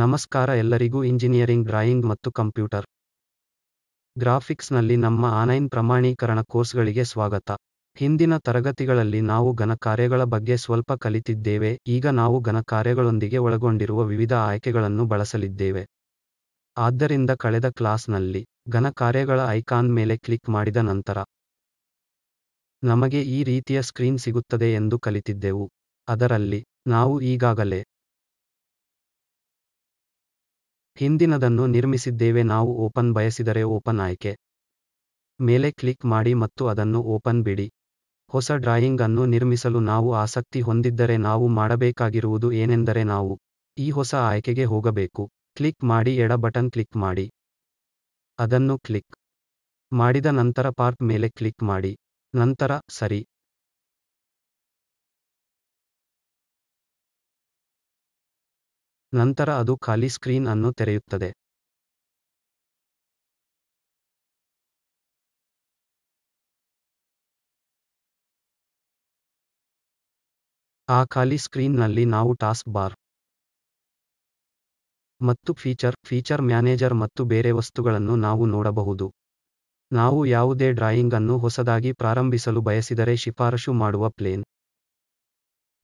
ನಮಸ್ಕಾರ ಎಲ್ಲರಿಗೂ engineering drawing ಮತ್ತು ಕಂಪ್ಯೂಟರ್ ಗ್ರಾಫಿಕ್ಸ್ನಲ್ಲಿ ನಮ್ಮ ಆನ್ಲೈನ್ ಪ್ರಮಾಣೀಕರಣ ಕೋರ್ಸ್ಗಳಿಗೆ ಸ್ವಾಗತ ಹಿಂದಿನ ತರಗತಿಗಳಲ್ಲಿ ನಾವು ಘನಕಾರ್ಯಗಳ ಬಗ್ಗೆ ಸ್ವಲ್ಪ ಕಲಿತಿದ್ದೇವೆ ಈಗ ನಾವು ಘನಕಾರ್ಯಗಳೊಂದಿಗೆ ಒಳಗೊಂಡಿರುವ ವಿವಿಧ ಆಯ್ಕೆಗಳನ್ನು ಬಳಸಲಿದ್ದೇವೆ ಆದ್ದರಿಂದ ಕಳೆದ ಕ್ಲಾಸ್ನಲ್ಲಿ ಘನಕಾರ್ಯಗಳ ಐಕಾನ್ ಮೇಲೆ ಕ್ಲಿಕ್ ಮಾಡಿದ ನಂತರ ನಮಗೆ ಈ ರೀತಿಯ ಸ್ಕ್ರೀನ್ ಸಿಗುತ್ತದೆ ಎಂದು ಕಲಿತಿದ್ದೆವು ಅದರಲ್ಲಿ ನಾವು ಈಗಾಗಲೇ ಹಿಂದಿನದನ್ನು ನಿರ್ಮಿಸಿದ್ದೇವೆ ನಾವು ಓಪನ್ ಬಯಸಿದರೆ ಓಪನ್ ಆಯ್ಕೆ ಮೇಲೆ ಕ್ಲಿಕ್ ಮಾಡಿ ಮತ್ತು ಅದನ್ನು ಓಪನ್ ಬಿಡಿ ಹೊಸ ಡ್ರಾಯಿಂಗ್ ಅನ್ನು ನಿರ್ಮಿಸಲು ನಾವು ಆಸಕ್ತಿ ಹೊಂದಿದ್ದರೆ ನಾವು ಮಾಡಬೇಕಾಗಿರುವುದು ಏನೆಂದರೆ ನಾವು ಈ ಹೊಸ ಆಯ್ಕೆಗೆ ಹೋಗಬೇಕು ಕ್ಲಿಕ್ ಮಾಡಿ ಎಡ ಬಟನ್ ಕ್ಲಿಕ್ ಮಾಡಿ ಅದನ್ನು ಕ್ಲಿಕ್ ಮಾಡಿದ ನಂತರ ಪಾರ್ಕ್ ಮೇಲೆ ಕ್ಲಿಕ್ ಮಾಡಿ ನಂತರ ಸರಿ ನಂತರ ಅದು ಖಾಲಿ ಸ್ಕ್ರೀನ್ ಅನ್ನು ತೆರೆಯುತ್ತದೆ ಆ ಖಾಲಿ ಸ್ಕ್ರೀನ್ನಲ್ಲಿ ನಾವು ಟಾಸ್ಕ್ ಬಾರ್ ಮತ್ತು ಫೀಚರ್ ಫೀಚರ್ ಮ್ಯಾನೇಜರ್ ಮತ್ತು ಬೇರೆ ವಸ್ತುಗಳನ್ನು ನಾವು ನೋಡಬಹುದು ನಾವು ಯಾವುದೇ ಡ್ರಾಯಿಂಗ್ ಅನ್ನು ಹೊಸದಾಗಿ ಪ್ರಾರಂಭಿಸಲು ಬಯಸಿದರೆ ಶಿಫಾರಸು ಮಾಡುವ ಪ್ಲೇನ್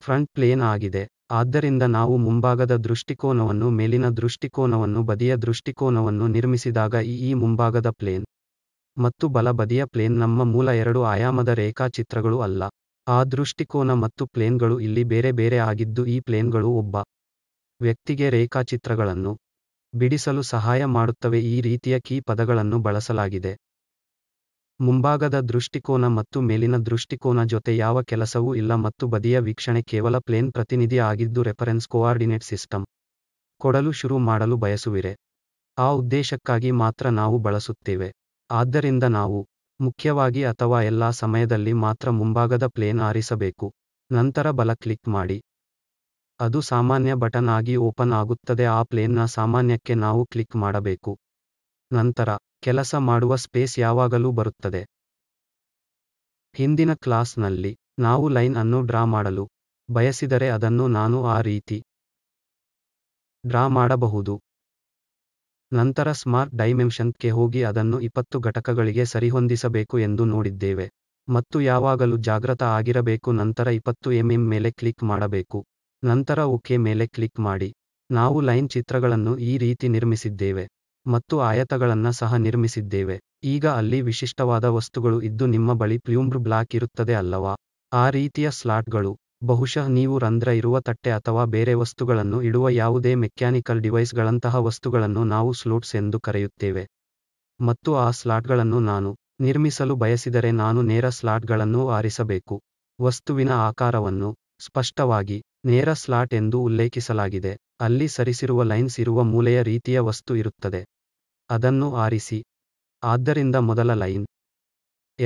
ಫ್ರಂಟ್ ಪ್ಲೇನ್ ಆಗಿದೆ ಆದ್ದರಿಂದ ನಾವು ಮುಂಭಾಗದ ದೃಷ್ಟಿಕೋನವನ್ನು ಮೇಲಿನ ದೃಷ್ಟಿಕೋನವನ್ನು ಬದಿಯ ದೃಷ್ಟಿಕೋನವನ್ನು ನಿರ್ಮಿಸಿದಾಗ ಈ ಈ ಮುಂಭಾಗದ ಪ್ಲೇನ್ ಮತ್ತು ಬಲ ಬದಿಯ ಪ್ಲೇನ್ ನಮ್ಮ ಮೂಲ ಎರಡು ಆಯಾಮದ ರೇಖಾಚಿತ್ರಗಳು ಅಲ್ಲ ಆ ದೃಷ್ಟಿಕೋನ ಮತ್ತು ಪ್ಲೇನ್ಗಳು ಇಲ್ಲಿ ಬೇರೆ ಬೇರೆ ಆಗಿದ್ದು ಈ ಪ್ಲೇನ್ಗಳು ಒಬ್ಬ ವ್ಯಕ್ತಿಗೆ ರೇಖಾಚಿತ್ರಗಳನ್ನು ಬಿಡಿಸಲು ಸಹಾಯ ಮಾಡುತ್ತವೆ ಈ ರೀತಿಯ ಕೀ ಪದಗಳನ್ನು ಬಳಸಲಾಗಿದೆ ಮುಂಭಾಗದ ದೃಷ್ಟಿಕೋನ ಮತ್ತು ಮೇಲಿನ ದೃಷ್ಟಿಕೋನ ಜೊತೆ ಯಾವ ಕೆಲಸವೂ ಇಲ್ಲ ಮತ್ತು ಬದಿಯ ವೀಕ್ಷಣೆ ಕೇವಲ ಪ್ಲೇನ್ ಪ್ರತಿನಿಧಿ ಆಗಿದ್ದು ರೆಫರೆನ್ಸ್ ಕೋಆರ್ಡಿನೇಟ್ ಸಿಸ್ಟಮ್ ಕೊಡಲು ಶುರು ಮಾಡಲು ಬಯಸುವಿರೆ ಆ ಉದ್ದೇಶಕ್ಕಾಗಿ ಮಾತ್ರ ನಾವು ಬಳಸುತ್ತೇವೆ ಆದ್ದರಿಂದ ನಾವು ಮುಖ್ಯವಾಗಿ ಅಥವಾ ಎಲ್ಲಾ ಸಮಯದಲ್ಲಿ ಮಾತ್ರ ಮುಂಭಾಗದ ಪ್ಲೇನ್ ಆರಿಸಬೇಕು ನಂತರ ಬಲ ಕ್ಲಿಕ್ ಮಾಡಿ ಅದು ಸಾಮಾನ್ಯ ಬಟನ್ ಆಗಿ ಓಪನ್ ಆಗುತ್ತದೆ ಆ ಪ್ಲೇನ್ನ ಸಾಮಾನ್ಯಕ್ಕೆ ನಾವು ಕ್ಲಿಕ್ ಮಾಡಬೇಕು ನಂತರ ಕೆಲಸ ಮಾಡುವ ಸ್ಪೇಸ್ ಯಾವಾಗಲೂ ಬರುತ್ತದೆ. ಹಿಂದಿನ ಕ್ಲಾಸ್ನಲ್ಲಿ, ನಾವು ಲೈನ್ ಅನ್ನು ಡ್ರಾ ಮಾಡಲು ಬಯಸಿದರೆ ಅದನ್ನು ನಾನು ಆ ರೀತಿ ಡ್ರಾ ಮಾಡಬಹುದು. ನಂತರ ಸ್ಮಾರ್ಟ್ ಡೈಮೆನ್ಷನ್ಗೆ ಹೋಗಿ ಅದನ್ನು ಇಪ್ಪತ್ತು ಘಟಕಗಳಿಗೆ ಸರಿಹೊಂದಿಸಬೇಕು ಎಂದು ನೋಡಿದ್ದೇವೆ. ಮತ್ತು ಯಾವಾಗಲೂ ಜಾಗೃತ ಆಗಿರಬೇಕು ನಂತರ ಇಪ್ಪತ್ತು ಎಂ ಮೇಲೆ ಕ್ಲಿಕ್ ಮಾಡಬೇಕು. ನಂತರ ಓಕೆ ಮೇಲೆ ಕ್ಲಿಕ್ ಮಾಡಿ. ನಾವು ಲೈನ್ ಚಿತ್ರಗಳನ್ನು ಈ ರೀತಿ ನಿರ್ಮಿಸಿದ್ದೇವೆ. ಮತ್ತು ಆಯತಗಳನ್ನ ಸಹ ನಿರ್ಮಿಸಿದ್ದೇವೆ ಈಗ ಅಲ್ಲಿ ವಿಶಿಷ್ಟವಾದ ವಸ್ತುಗಳು ಇದ್ದು ನಿಮ್ಮ ಬಳಿ ಪ್ಲ್ಯೂಮ್ರ್ ಬ್ಲಾಕ್ ಇರುತ್ತದೆ ಅಲ್ಲವಾ ಆ ರೀತಿಯ ಸ್ಲಾಟ್ಗಳು ಬಹುಶಃ ನೀವು ರಂಧ್ರ ಇರುವ ತಟ್ಟೆ ಅಥವಾ ಬೇರೆ ವಸ್ತುಗಳನ್ನು ಇಡುವ ಯಾವುದೇ ಮೆಕ್ಯಾನಿಕಲ್ ಡಿವೈಸ್ಗಳಂತಹ ವಸ್ತುಗಳನ್ನು ನಾವು ಸ್ಲೋಟ್ಸ್ ಎಂದು ಕರೆಯುತ್ತೇವೆ ಮತ್ತು ಆ ಸ್ಲಾಟ್ಗಳನ್ನು ನಾನು ನಿರ್ಮಿಸಲು ಬಯಸಿದರೆ ನಾನು ನೇರ ಸ್ಲಾಟ್ಗಳನ್ನು ಆರಿಸಬೇಕು ವಸ್ತುವಿನ ಆಕಾರವನ್ನು ಸ್ಪಷ್ಟವಾಗಿ ನೇರ ಸ್ಲಾಟ್ ಎಂದು ಉಲ್ಲೇಖಿಸಲಾಗಿದೆ ಅಲ್ಲಿ ಸರಿಸಿರುವ ಲೈನ್ಸ್ ಇರುವ ಮೂಲೆಯ ರೀತಿಯ ವಸ್ತು ಇರುತ್ತದೆ ಅದನ್ನು ಆರಿಸಿ ಆದ್ದರಿಂದ ಮೊದಲ ಲೈನ್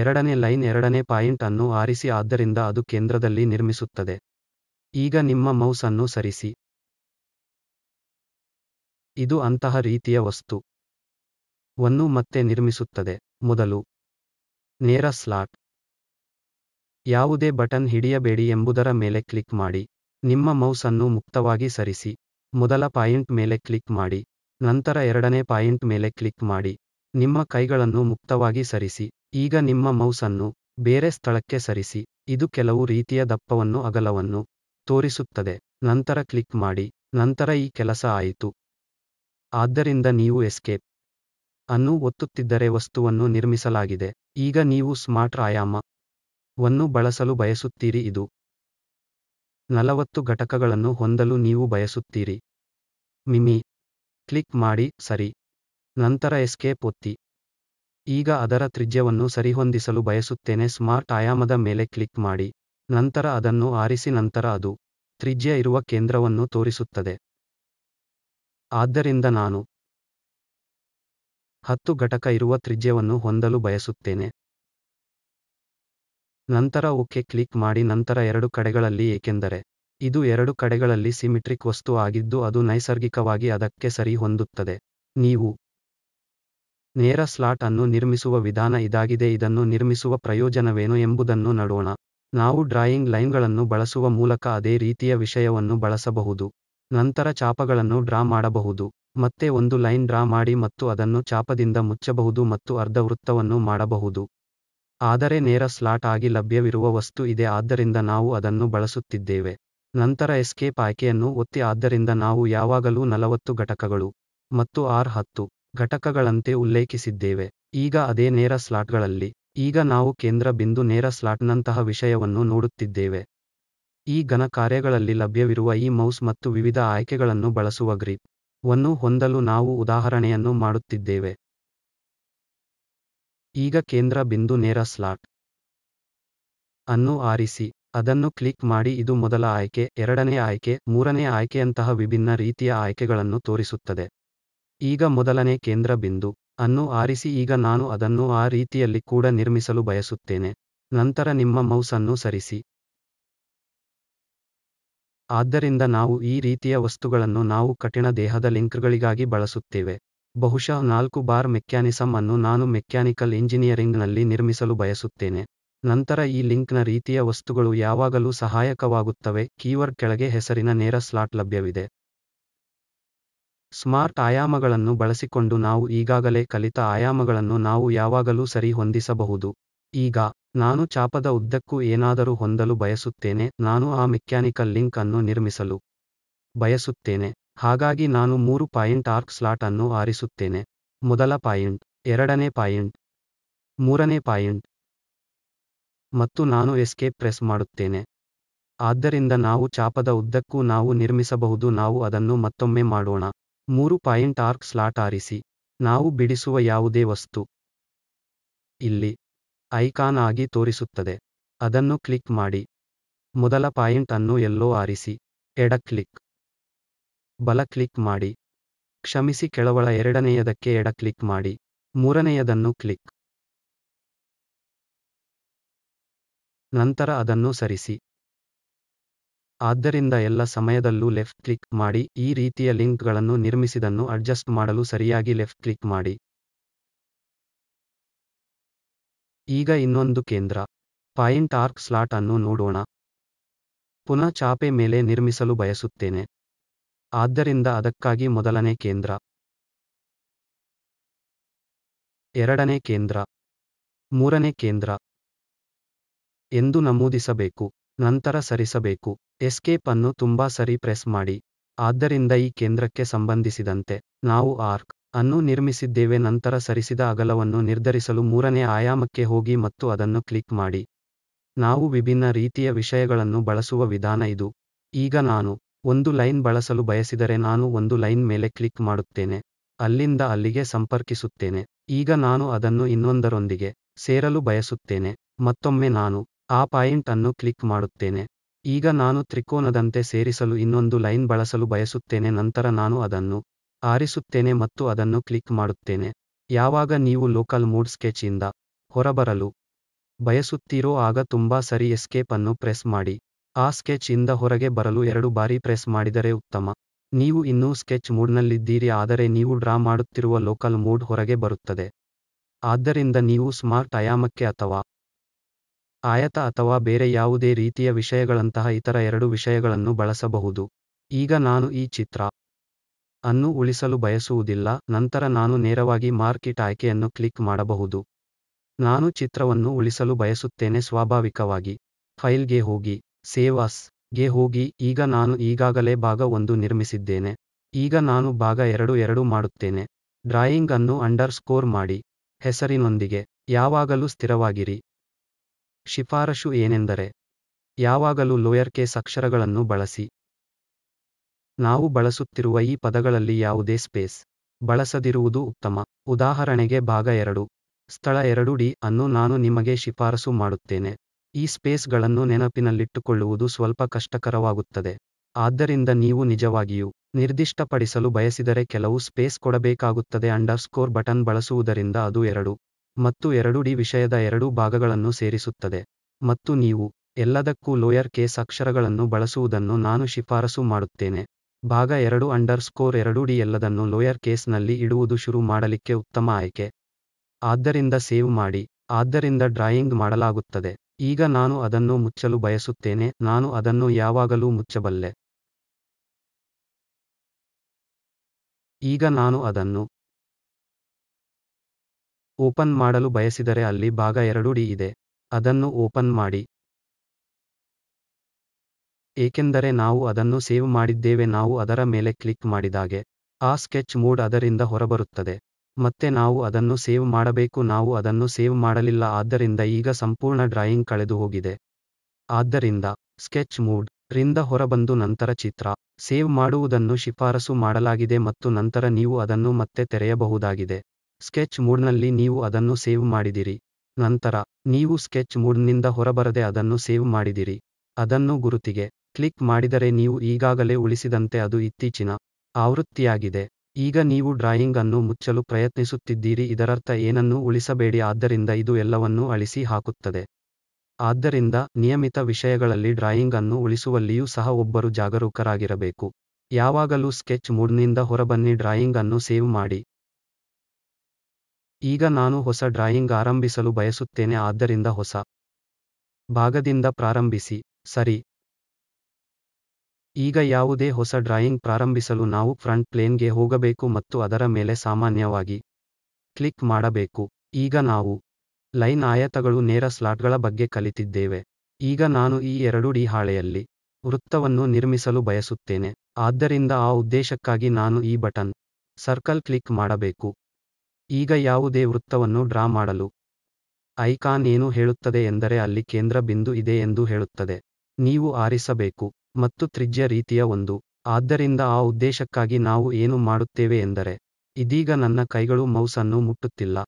ಎರಡನೇ ಲೈನ್ ಎರಡನೇ ಪಾಯಿಂಟ್ ಅನ್ನು ಆರಿಸಿ ಆದ್ದರಿಂದ ಅದು ಕೇಂದ್ರದಲ್ಲಿ ನಿರ್ಮಿಸುತ್ತದೆ ಈಗ ನಿಮ್ಮ ಮೌಸ್ ಅನ್ನು ಸರಿಸಿ ಇದು ಅಂತಹ ರೀತಿಯ ವಸ್ತು ವನ್ನು ಮತ್ತೆ ನಿರ್ಮಿಸುತ್ತದೆ ಮೊದಲು ನೇರ ಸ್ಲಾಟ್ ಯಾವುದೇ ಬಟನ್ ಹಿಡಿಯಬೇಡಿ ಎಂಬುದರ ಮೇಲೆ ಕ್ಲಿಕ್ ಮಾಡಿ ನಿಮ್ಮ ಮೌಸ್ ಅನ್ನು ಮುಕ್ತವಾಗಿ ಸರಿಸಿ ಮೊದಲ ಪಾಯಿಂಟ್ ಮೇಲೆ ಕ್ಲಿಕ್ ಮಾಡಿ ನಂತರ ಎರಡನೇ ಪಾಯಿಂಟ್ ಮೇಲೆ ಕ್ಲಿಕ್ ಮಾಡಿ ನಿಮ್ಮ ಕೈಗಳನ್ನು ಮುಕ್ತವಾಗಿ ಸರಿಸಿ ಈಗ ನಿಮ್ಮ ಮೌಸ್ ಅನ್ನು ಬೇರೆ ಸ್ಥಳಕ್ಕೆ ಸರಿಸಿ ಇದು ಕೆಲವು ರೀತಿಯ ದಪ್ಪವನ್ನು ಅಗಲವನ್ನು ತೋರಿಸುತ್ತದೆ ನಂತರ ಕ್ಲಿಕ್ ಮಾಡಿ ನಂತರ ಈ ಕೆಲಸ ಆಯಿತು ಆದ್ದರಿಂದ ನೀವು ಎಸ್ಕೇಪ್ ಅನ್ನು ಒತ್ತುತ್ತಿದ್ದರೆ ವಸ್ತುವನ್ನು ನಿರ್ಮಿಸಲಾಗಿದೆ ಈಗ ನೀವು ಸ್ಮಾರ್ಟ್ ಆಯಾಮವನ್ನು ಬಳಸಲು ಬಯಸುತ್ತೀರಿ ಇದು ನಲವತ್ತು ಘಟಕಗಳನ್ನು ಹೊಂದಲು ನೀವು ಬಯಸುತ್ತೀರಿ ಮಿಮಿ ಕ್ಲಿಕ್ ಮಾಡಿ ಸರಿ ನಂತರ ಎಸ್ಕೇಪ್ ಒತ್ತಿ ಈಗ ಅದರ ತ್ರಿಜ್ಯವನ್ನು ಸರಿಹೊಂದಿಸಲು ಬಯಸುತ್ತೇನೆ ಸ್ಮಾರ್ಟ್ ಆಯಾಮದ ಮೇಲೆ ಕ್ಲಿಕ್ ಮಾಡಿ ನಂತರ ಅದನ್ನು ಆರಿಸಿ ನಂತರ ಅದು ತ್ರಿಜ್ಯ ಇರುವ ಕೇಂದ್ರವನ್ನು ತೋರಿಸುತ್ತದೆ ಆದ್ದರಿಂದ ನಾನು ಹತ್ತು ಘಟಕ ಇರುವ ತ್ರಿಜ್ಯವನ್ನು ಹೊಂದಲು ಬಯಸುತ್ತೇನೆ ನಂತರ ಓಕೆ ಕ್ಲಿಕ್ ಮಾಡಿ ನಂತರ ಎರಡು ಕಡೆಗಳಲ್ಲಿ ಏಕೆಂದರೆ ಇದು ಎರಡು ಕಡೆಗಳಲ್ಲಿ ಸಿಮಿಟ್ರಿಕ್ ವಸ್ತು ಆಗಿದ್ದು ಅದು ನೈಸರ್ಗಿಕವಾಗಿ ಅದಕ್ಕೆ ಸರಿ ಹೊಂದುತ್ತದೆ ನೀವು ನೇರ ಸ್ಲಾಟ್ ಅನ್ನು ನಿರ್ಮಿಸುವ ವಿಧಾನ ಇದಾಗಿದೆ ಇದನ್ನು ನಿರ್ಮಿಸುವ ಪ್ರಯೋಜನವೇನು ಎಂಬುದನ್ನು ನೋಡೋಣ ನಾವು ಡ್ರಾಯಿಂಗ್ ಲೈನ್ಗಳನ್ನು ಬಳಸುವ ಮೂಲಕ ಅದೇ ರೀತಿಯ ವಿಷಯವನ್ನು ಬಳಸಬಹುದು ನಂತರ ಚಾಪಗಳನ್ನು ಡ್ರಾ ಮಾಡಬಹುದು ಮತ್ತೆ ಒಂದು ಲೈನ್ ಡ್ರಾ ಮಾಡಿ ಮತ್ತು ಅದನ್ನು ಚಾಪದಿಂದ ಮುಚ್ಚಬಹುದು ಮತ್ತು ಅರ್ಧ ವೃತ್ತವನ್ನು ಮಾಡಬಹುದು ಆದರೆ ನೇರ ಸ್ಲಾಟ್ ಆಗಿ ಲಭ್ಯವಿರುವ ವಸ್ತು ಇದೆ ಆದ್ದರಿಂದ ನಾವು ಅದನ್ನು ಬಳಸುತ್ತಿದ್ದೇವೆ ನಂತರ ಎಸ್ಕೇಪ್ ಆಯ್ಕೆಯನ್ನು ಒತ್ತಿ ಆದ್ದರಿಂದ ನಾವು ಯಾವಾಗಲೂ ನಲವತ್ತು ಘಟಕಗಳು ಮತ್ತು ಆರ್ ಹತ್ತು ಘಟಕಗಳಂತೆ ಉಲ್ಲೇಖಿಸಿದ್ದೇವೆ ಈಗ ಅದೇ ನೇರ ಸ್ಲಾಟ್ಗಳಲ್ಲಿ ಈಗ ನಾವು ಕೇಂದ್ರ ಬಿಂದು ನೇರ ಸ್ಲಾಟ್ನಂತಹ ವಿಷಯವನ್ನು ನೋಡುತ್ತಿದ್ದೇವೆ ಈ ಘನ ಕಾರ್ಯಗಳಲ್ಲಿ ಲಭ್ಯವಿರುವ ಈ ಮೌಸ್ ಮತ್ತು ವಿವಿಧ ಆಯ್ಕೆಗಳನ್ನು ಬಳಸುವ ಗ್ರಿಪ್ ವನ್ನು ಹೊಂದಲು ನಾವು ಉದಾಹರಣೆಯನ್ನು ಮಾಡುತ್ತಿದ್ದೇವೆ ಈಗ ಕೇಂದ್ರ ಬಿಂದು ನೇರ ಸ್ಲಾಟ್ ಅನ್ನು ಆರಿಸಿ ಅದನ್ನು ಕ್ಲಿಕ್ ಮಾಡಿ ಇದು ಮೊದಲ ಆಯ್ಕೆ ಎರಡನೇ ಆಯ್ಕೆ ಮೂರನೇ ಆಯ್ಕೆಯಂತಹ ವಿಭಿನ್ನ ರೀತಿಯ ಆಯ್ಕೆಗಳನ್ನು ತೋರಿಸುತ್ತದೆ ಈಗ ಮೊದಲನೇ ಕೇಂದ್ರ ಬಿಂದು ಅನ್ನು ಆರಿಸಿ ಈಗ ನಾನು ಅದನ್ನು ಆ ರೀತಿಯಲ್ಲಿ ಕೂಡ ನಿರ್ಮಿಸಲು ಬಯಸುತ್ತೇನೆ ನಂತರ ನಿಮ್ಮ ಮೌಸ್ ಅನ್ನು ಸರಿಸಿ ಆದ್ದರಿಂದ ನಾವು ಈ ರೀತಿಯ ವಸ್ತುಗಳನ್ನು ನಾವು ಕಠಿಣ ದೇಹದ ಲಿಂಕ್ಗಳಿಗಾಗಿ ಬಳಸುತ್ತೇವೆ ಬಹುಶಃ ನಾಲ್ಕು ಬಾರ್ ಮೆಕ್ಯಾನಿಸಂ ಅನ್ನು ನಾನು ಮೆಕ್ಯಾನಿಕಲ್ ಇಂಜಿನಿಯರಿಂಗ್ನಲ್ಲಿ ನಿರ್ಮಿಸಲು ಬಯಸುತ್ತೇನೆ ನಂತರ ಈ ಲಿಂಕ್ನ ರೀತಿಯ ವಸ್ತುಗಳು ಯಾವಾಗಲೂ ಸಹಾಯಕವಾಗುತ್ತವೆ ಕೀವರ್ಡ್ ಕೆಳಗೆ ಹೆಸರಿನ ನೇರ ಸ್ಲಾಟ್ ಲಭ್ಯವಿದೆ ಸ್ಮಾರ್ಟ್ ಆಯಾಮಗಳನ್ನು ಬಳಸಿಕೊಂಡು ನಾವು ಈಗಾಗಲೇ ಕಲಿತ ಆಯಾಮಗಳನ್ನು ನಾವು ಯಾವಾಗಲೂ ಸರಿ ಹೊಂದಿಸಬಹುದು ಈಗ ನಾನು ಚಾಪದ ಉದ್ದಕ್ಕೂ ಏನಾದರೂ ಹೊಂದಲು ಬಯಸುತ್ತೇನೆ ನಾನು ಆ ಮೆಕ್ಯಾನಿಕಲ್ ಲಿಂಕ್ ಅನ್ನು ನಿರ್ಮಿಸಲು ಬಯಸುತ್ತೇನೆ ಹಾಗಾಗಿ ನಾನು ಮೂರು ಪಾಯಿಂಟ್ ಆರ್ಕ್ ಸ್ಲಾಟ್ ಅನ್ನು ಆರಿಸುತ್ತೇನೆ ಮೊದಲ ಪಾಯಿಂಟ್ ಎರಡನೇ ಪಾಯಿಂಟ್ ಮೂರನೇ ಪಾಯಿಂಟ್ ಮತ್ತು ನಾನು ಎಸ್ಕೇಪ್ ಪ್ರೆಸ್ ಮಾಡುತ್ತೇನೆ ಆದ್ದರಿಂದ ನಾವು ಚಾಪದ ಉದ್ದಕ್ಕೂ ನಾವು ನಿರ್ಮಿಸಬಹುದು ನಾವು ಅದನ್ನು ಮತ್ತೊಮ್ಮೆ ಮಾಡೋಣ ಮೂರು ಪಾಯಿಂಟ್ ಆರ್ಕ್ ಸ್ಲಾಟ್ ಆರಿಸಿ ನಾವು ಬಿಡಿಸುವ ಯಾವುದೇ ವಸ್ತು ಇಲ್ಲಿ ಐಕಾನ್ ಆಗಿ ತೋರಿಸುತ್ತದೆ ಅದನ್ನು ಕ್ಲಿಕ್ ಮಾಡಿ ಮೊದಲ ಪಾಯಿಂಟ್ ಅನ್ನು ಎಲ್ಲೋ ಆರಿಸಿ ಎಡ ಕ್ಲಿಕ್ ಬಲ ಕ್ಲಿಕ್ ಮಾಡಿ ಕ್ಷಮಿಸಿ ಕೆಳವಳ ಎರಡನೆಯದಕ್ಕೆ ಎಡ ಕ್ಲಿಕ್ ಮಾಡಿ ಮೂರನೆಯದನ್ನು ಕ್ಲಿಕ್ ನಂತರ ಅದನ್ನು ಸರಿಸಿ ಆದ್ದರಿಂದ ಎಲ್ಲ ಸಮಯದಲ್ಲೂ ಲೆಫ್ಟ್ ಕ್ಲಿಕ್ ಮಾಡಿ ಈ ರೀತಿಯ ಲಿಂಕ್ಗಳನ್ನು ನಿರ್ಮಿಸಿದನ್ನು ಅಡ್ಜಸ್ಟ್ ಮಾಡಲು ಸರಿಯಾಗಿ ಲೆಫ್ಟ್ ಕ್ಲಿಕ್ ಮಾಡಿ ಈಗ ಇನ್ನೊಂದು ಕೇಂದ್ರ ಪಾಯಿಂಟ್ ಆರ್ಕ್ ಸ್ಲಾಟ್ ಅನ್ನು ನೋಡೋಣ ಪುನಃ ಚಾಪೆ ಮೇಲೆ ನಿರ್ಮಿಸಲು ಬಯಸುತ್ತೇನೆ ಆದ್ದರಿಂದ ಅದಕ್ಕಾಗಿ ಮೊದಲನೇ ಕೇಂದ್ರ ಎರಡನೇ ಕೇಂದ್ರ ಮೂರನೇ ಕೇಂದ್ರ ಎಂದು ನಮೂದಿಸಬೇಕು ನಂತರ ಸರಿಸಬೇಕು ಎಸ್ಕೇಪ್ ಅನ್ನು ತುಂಬಾ ಸರಿ ಪ್ರೆಸ್ ಮಾಡಿ ಆದ್ದರಿಂದ ಈ ಕೇಂದ್ರಕ್ಕೆ ಸಂಬಂಧಿಸಿದಂತೆ ನಾವು ಆರ್ಕ್ ಅನ್ನು ನಿರ್ಮಿಸಿದ್ದೇವೆ ನಂತರ ಸರಿಸಿದ ಅಗಲವನ್ನು ನಿರ್ಧರಿಸಲು ಮೂರನೇ ಆಯಾಮಕ್ಕೆ ಹೋಗಿ ಮತ್ತು ಅದನ್ನು ಕ್ಲಿಕ್ ಮಾಡಿ ನಾವು ವಿಭಿನ್ನ ರೀತಿಯ ವಿಷಯಗಳನ್ನು ಬಳಸುವ ವಿಧಾನ ಇದು ಈಗ ನಾನು ಒಂದು ಲೈನ್ ಬಳಸಲು ಬಯಸಿದರೆ ನಾನು ಒಂದು ಲೈನ್ ಮೇಲೆ ಕ್ಲಿಕ್ ಮಾಡುತ್ತೇನೆ ಅಲ್ಲಿಂದ ಅಲ್ಲಿಗೆ ಸಂಪರ್ಕಿಸುತ್ತೇನೆ ಈಗ ನಾನು ಅದನ್ನು ಇನ್ನೊಂದರೊಂದಿಗೆ ಸೇರಲು ಬಯಸುತ್ತೇನೆ ಮತ್ತೊಮ್ಮೆ ನಾನು ಆ ಪಾಯಿಂಟ್ ಅನ್ನು ಕ್ಲಿಕ್ ಮಾಡುತ್ತೇನೆ ಈಗ ನಾನು ತ್ರಿಕೋನದಂತೆ ಸೇರಿಸಲು ಇನ್ನೊಂದು ಲೈನ್ ಬಳಸಲು ಬಯಸುತ್ತೇನೆ ನಂತರ ನಾನು ಅದನ್ನು ಆರಿಸುತ್ತೇನೆ ಮತ್ತು ಅದನ್ನು ಕ್ಲಿಕ್ ಮಾಡುತ್ತೇನೆ ಯಾವಾಗ ನೀವು ಲೋಕಲ್ ಮೂಡ್ ಸ್ಕೆಚ್ ಇಂದ ಹೊರಬರಲು ಬಯಸುತ್ತೀರೋ ಆಗ ತುಂಬಾ ಸರಿ ಎಸ್ಕೇಪ್ ಅನ್ನು ಪ್ರೆಸ್ ಮಾಡಿ ಆ ಸ್ಕೆಚ್ ಇಂದ ಹೊರಗೆ ಬರಲು ಎರಡು ಬಾರಿ ಪ್ರೆಸ್ ಮಾಡಿದರೆ ಉತ್ತಮ ನೀವು ಇನ್ನೂ ಸ್ಕೆಚ್ ಮೂಡ್ನಲ್ಲಿದ್ದೀರಿ ಆದರೆ ನೀವು ಡ್ರಾ ಮಾಡುತ್ತಿರುವ ಲೋಕಲ್ ಮೂಡ್ ಹೊರಗೆ ಬರುತ್ತದೆ ಆದ್ದರಿಂದ ನೀವು ಸ್ಮಾರ್ಟ್ ಆಯಾಮಕ್ಕೆ ಅಥವಾ ಆಯತ ಅಥವಾ ಬೇರೆ ಯಾವುದೇ ರೀತಿಯ ವಿಷಯಗಳಂತಹ ಇತರ ಎರಡು ವಿಷಯಗಳನ್ನು ಬಳಸಬಹುದು. ಈಗ ನಾನು ಈ ಚಿತ್ರ ಅನ್ನು ಉಳಿಸಲು ಬಯಸುವುದಿಲ್ಲ ನಂತರ ನಾನು ನೇರವಾಗಿ ಮಾರ್ಕ್ ಆಯ್ಕೆಯನ್ನು ಕ್ಲಿಕ್ ಮಾಡಬಹುದು. ನಾನು ಚಿತ್ರವನ್ನು ಉಳಿಸಲು ಬಯಸುತ್ತೇನೆ ಸ್ವಾಭಾವಿಕವಾಗಿ ಫೈಲ್ಗೆ ಹೋಗಿ ಸೇವ್ ಗೆ ಹೋಗಿ ಈಗ ನಾನು ಈಗಾಗಲೇ ಭಾಗ ಒಂದು ನಿರ್ಮಿಸಿದ್ದೇನೆ. ಈಗ ನಾನು ಭಾಗ ಎರಡು ಎರಡು ಮಾಡುತ್ತೇನೆ. ಡ್ರಾಯಿಂಗ್ ಅನ್ನು ಅಂಡರ್ ಸ್ಕೋರ್ ಮಾಡಿ ಹೆಸರಿನೊಂದಿಗೆ ಯಾವಾಗಲೂ ಸ್ಥಿರವಾಗಿರಿ. ಶಿಫಾರಸು ಏನೆಂದರೆ ಯಾವಾಗಲೂ ಲೋಯರ್ ಕೇಸ್ ಅಕ್ಷರಗಳನ್ನು ಬಳಸಿ ನಾವು ಬಳಸುತ್ತಿರುವ ಈ ಪದಗಳಲ್ಲಿ ಯಾವುದೇ ಸ್ಪೇಸ್ ಬಳಸದಿರುವುದು ಉತ್ತಮ ಉದಾಹರಣೆಗೆ ಭಾಗ ಎರಡು ಸ್ಥಳ ಎರಡು ಡಿ ಅನ್ನು ನಾನು ನಿಮಗೆ ಶಿಫಾರಸು ಮಾಡುತ್ತೇನೆ ಈ ಸ್ಪೇಸ್ಗಳನ್ನು ನೆನಪಿನಲ್ಲಿಟ್ಟುಕೊಳ್ಳುವುದು ಸ್ವಲ್ಪ ಕಷ್ಟಕರವಾಗುತ್ತದೆ ಆದ್ದರಿಂದ ನೀವು ನಿಜವಾಗಿಯೂ ನಿರ್ದಿಷ್ಟಪಡಿಸಲು ಬಯಸಿದರೆ ಕೆಲವು ಸ್ಪೇಸ್ ಕೊಡಬೇಕಾಗುತ್ತದೆ ಅಂಡರ್ಸ್ಕೋರ್ ಬಟನ್ ಬಳಸುವುದರಿಂದ ಅದು ಎರಡು ಮತ್ತು ಎರಡು ಡಿ ವಿಷಯದ ಎರಡೂ ಭಾಗಗಳನ್ನು ಸೇರಿಸುತ್ತದೆ ಮತ್ತು ನೀವು ಎಲ್ಲದಕ್ಕೂ ಲೋಯರ್ ಕೇಸ್ ಅಕ್ಷರಗಳನ್ನು ಬಳಸುವುದನ್ನು ನಾನು ಶಿಫಾರಸು ಮಾಡುತ್ತೇನೆ ಭಾಗ ಎರಡು ಅಂಡರ್ ಸ್ಕೋರ್ ಎರಡು ಡಿ ಎಲ್ಲದನ್ನು ಲೋಯರ್ ಕೇಸ್ನಲ್ಲಿ ಇಡುವುದು ಶುರು ಮಾಡಲಿಕ್ಕೆ ಉತ್ತಮ ಆಯ್ಕೆ ಆದ್ದರಿಂದ ಸೇವ್ ಮಾಡಿ ಆದ್ದರಿಂದ ಡ್ರಾಯಿಂಗ್ ಮಾಡಲಾಗುತ್ತದೆ ಈಗ ನಾನು ಅದನ್ನು ಮುಚ್ಚಲು ಬಯಸುತ್ತೇನೆ ನಾನು ಅದನ್ನು ಯಾವಾಗಲೂ ಮುಚ್ಚಬಲ್ಲೆ ಈಗ ನಾನು ಅದನ್ನು ಓಪನ್ ಮಾಡಲು ಬಯಸಿದರೆ ಅಲ್ಲಿ ಭಾಗ ಎರಡು ಡಿ ಇದೆ ಅದನ್ನು ಓಪನ್ ಮಾಡಿ ಏಕೆಂದರೆ ನಾವು ಅದನ್ನು ಸೇವ್ ಮಾಡಿದ್ದೇವೆ ನಾವು ಅದರ ಮೇಲೆ ಕ್ಲಿಕ್ ಮಾಡಿದಾಗೆ ಆ ಸ್ಕೆಚ್ ಮೋಡ್ ಅದರಿಂದ ಹೊರಬರುತ್ತದೆ ಮತ್ತೆ ನಾವು ಅದನ್ನು ಸೇವ್ ಮಾಡಬೇಕು ನಾವು ಅದನ್ನು ಸೇವ್ ಮಾಡಲಿಲ್ಲ ಆದ್ದರಿಂದ ಈಗ ಸಂಪೂರ್ಣ ಡ್ರಾಯಿಂಗ್ ಕಳೆದು ಹೋಗಿದೆ ಆದ್ದರಿಂದ ಸ್ಕೆಚ್ ಮೂಡ್ ರಿಂದ ಹೊರಬಂದು ನಂತರ ಚಿತ್ರ ಸೇವ್ ಮಾಡುವುದನ್ನು ಶಿಫಾರಸು ಮಾಡಲಾಗಿದೆ ಮತ್ತು ನಂತರ ನೀವು ಅದನ್ನು ಮತ್ತೆ ತೆರೆಯಬಹುದಾಗಿದೆ ಸ್ಕೆಚ್ ಮೂಡ್ನಲ್ಲಿ ನೀವು ಅದನ್ನು ಸೇವ್ ಮಾಡಿದಿರಿ ನಂತರ ನೀವು ಸ್ಕೆಚ್ ಮೂಡ್ನಿಂದ ಹೊರಬರದೆ ಅದನ್ನು ಸೇವ್ ಮಾಡಿದಿರಿ ಅದನ್ನು ಗುರುತಿಗೆ ಕ್ಲಿಕ್ ಮಾಡಿದರೆ ನೀವು ಈಗಾಗಲೇ ಉಳಿಸಿದಂತೆ ಅದು ಇತ್ತೀಚಿನ ಆವೃತ್ತಿಯಾಗಿದೆ ಈಗ ನೀವು ಡ್ರಾಯಿಂಗ್ ಅನ್ನು ಮುಚ್ಚಲು ಪ್ರಯತ್ನಿಸುತ್ತಿದ್ದೀರಿ ಇದರರ್ಥ ಏನನ್ನೂ ಉಳಿಸಬೇಡಿ ಆದ್ದರಿಂದ ಇದು ಎಲ್ಲವನ್ನೂ ಅಳಿಸಿ ಹಾಕುತ್ತದೆ ಆದ್ದರಿಂದ ನಿಯಮಿತ ವಿಷಯಗಳಲ್ಲಿ ಡ್ರಾಯಿಂಗ್ ಅನ್ನು ಉಳಿಸುವಲ್ಲಿಯೂ ಸಹ ಒಬ್ಬರು ಜಾಗರೂಕರಾಗಿರಬೇಕು ಯಾವಾಗಲೂ ಸ್ಕೆಚ್ ಮೂಡ್ನಿಂದ ಹೊರಬನ್ನಿ ಡ್ರಾಯಿಂಗ್ ಅನ್ನು ಸೇವ್ ಮಾಡಿ ಈಗ ನಾನು ಹೊಸ ಡ್ರಾಯಿಂಗ್ ಆರಂಭಿಸಲು ಬಯಸುತ್ತೇನೆ ಆದ್ದರಿಂದ ಹೊಸ ಭಾಗದಿಂದ ಪ್ರಾರಂಭಿಸಿ ಸರಿ ಈಗ ಯಾವುದೇ ಹೊಸ ಡ್ರಾಯಿಂಗ್ ಪ್ರಾರಂಭಿಸಲು ನಾವು ಫ್ರಂಟ್ ಪ್ಲೇನ್ಗೆ ಹೋಗಬೇಕು ಮತ್ತು ಅದರ ಮೇಲೆ ಸಾಮಾನ್ಯವಾಗಿ ಕ್ಲಿಕ್ ಮಾಡಬೇಕು ಈಗ ನಾವು ಲೈನ್ ಆಯತಗಳು ನೇರ ಸ್ಲಾಟ್ಗಳ ಬಗ್ಗೆ ಕಲಿತಿದ್ದೇವೆ ಈಗ ನಾನು ಈ ಎರಡು ಡಿ ಹಾಳೆಯಲ್ಲಿ ವೃತ್ತವನ್ನು ನಿರ್ಮಿಸಲು ಬಯಸುತ್ತೇನೆ ಆದ್ದರಿಂದ ಆ ಉದ್ದೇಶಕ್ಕಾಗಿ ನಾನು ಈ ಬಟನ್ ಸರ್ಕಲ್ ಕ್ಲಿಕ್ ಮಾಡಬೇಕು ಈಗ ಯಾವುದೇ ವೃತ್ತವನ್ನು ಡ್ರಾ ಮಾಡಲು ಐಕಾನ್ ಏನು ಹೇಳುತ್ತದೆ ಎಂದರೆ ಅಲ್ಲಿ ಕೇಂದ್ರ ಬಿಂದು ಇದೆ ಎಂದು ಹೇಳುತ್ತದೆ ನೀವು ಆರಿಸಬೇಕು ಮತ್ತು ತ್ರಿಜ್ಯ ರೀತಿಯ ಒಂದು ಆದ್ದರಿಂದ ಆ ಉದ್ದೇಶಕ್ಕಾಗಿ ನಾವು ಏನು ಮಾಡುತ್ತೇವೆ ಎಂದರೆ ಇದೀಗ ನನ್ನ ಕೈಗಳು ಮೌಸ್ ಅನ್ನು ಮುಟ್ಟುತ್ತಿಲ್ಲ